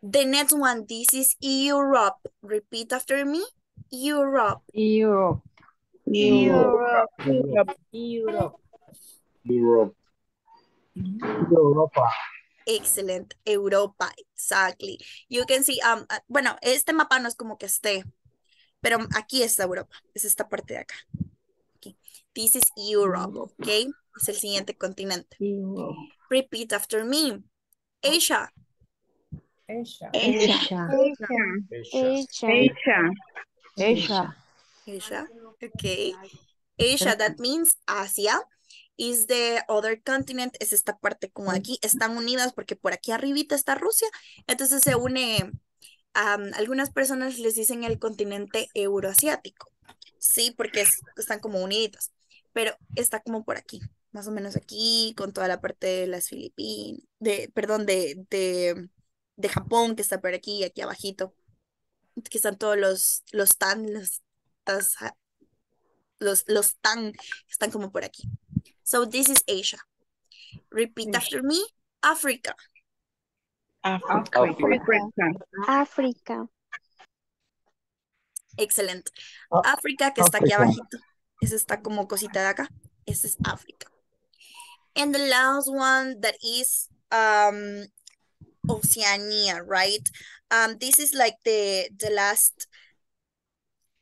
The next one, this is Europe. Repeat after me. Europe. Europe. Europe. Europe. Europe. Excelente, Europa, exactly. You can see, um, ah, bueno, este mapa no es como que esté, pero aquí está Europa, es esta parte de acá. This is Europe, ok? Es el siguiente continente. Repeat after me. Asia. Asia. Asia. Asia. Asia. Asia. Asia. Okay. Asia, that means Asia is the other continent, es esta parte como aquí, están unidas porque por aquí arribita está Rusia, entonces se une, a algunas personas les dicen el continente euroasiático, sí, porque están como uniditas, pero está como por aquí, más o menos aquí, con toda la parte de las Filipinas, de, perdón, de, de, Japón que está por aquí, aquí abajito, que están todos los, los tan, los, los tan, están como por aquí. So this is Asia. Repeat after me, Africa. Africa. Africa. Africa. Excelente. África, oh, que está aquí abajito. Esa está como cosita de acá. Esa es África. And the last one that is um, Oceania, right? Um, this is like the, the last,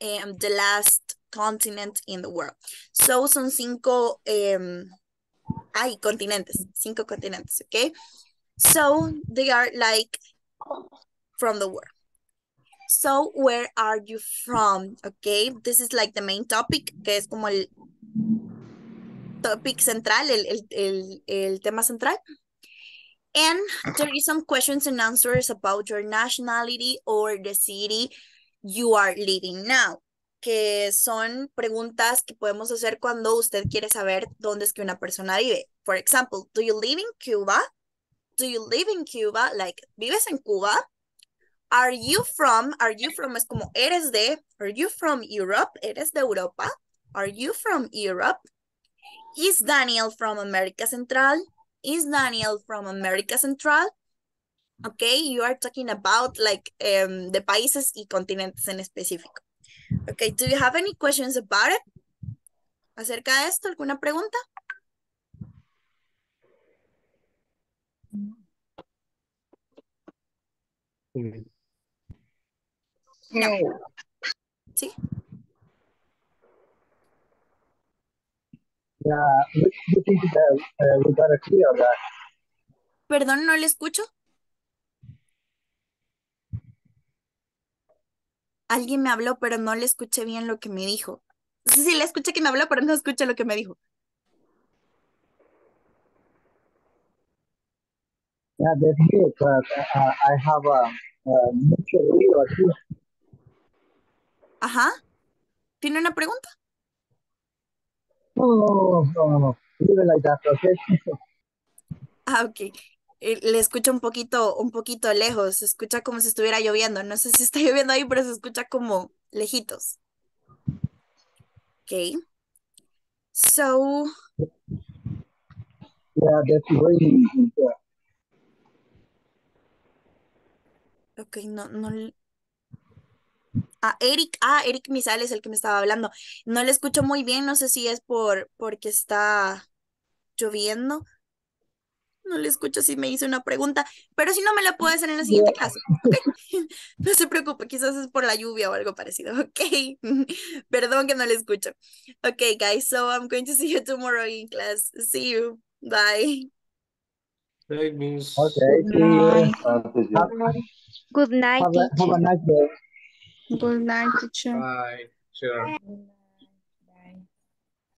um, the last Continent in the world. So son cinco, um, continentes, cinco continentes, okay? So they are like from the world. So where are you from? Okay, this is like the main topic, que es como el topic central, el, el, el, el tema central. And there is some questions and answers about your nationality or the city you are living now. que son preguntas que podemos hacer cuando usted quiere saber dónde es que una persona vive. Por ejemplo, do you live in Cuba? Do you live in Cuba? Like, ¿vives en Cuba? Are you from? Are you from es como eres de. Are you from Europe? ¿Eres de Europa? Are you from Europe? Is Daniel from America Central? Is Daniel from America Central? Okay, you are talking about like um, the países y continentes en específico. Okay, do you have any questions about it? ¿Acerca de esto? ¿Alguna pregunta? No. ¿Sí? Eh, Perdón, no le escucho. alguien me habló, pero no le escuché bien lo que me dijo. Sí, sí, le escuché que me habló, pero no escuché lo que me dijo. Ajá. ¿Tiene una pregunta? No, ok le escucho un poquito, un poquito lejos, se escucha como si estuviera lloviendo. No sé si está lloviendo ahí, pero se escucha como lejitos. Ok. So. Yeah, no, no. Ah, Eric, ah, Eric Misal es el que me estaba hablando. No le escucho muy bien, no sé si es por porque está lloviendo, no le escucho si me hice una pregunta, pero si no me la puedo hacer en la siguiente clase. No se preocupe, quizás es por la lluvia o algo parecido. Ok, perdón que no le escucho. Ok, guys, so I'm going to see you tomorrow in class. See you. Bye. Okay, Good night. Good night, Good night, teacher. Bye,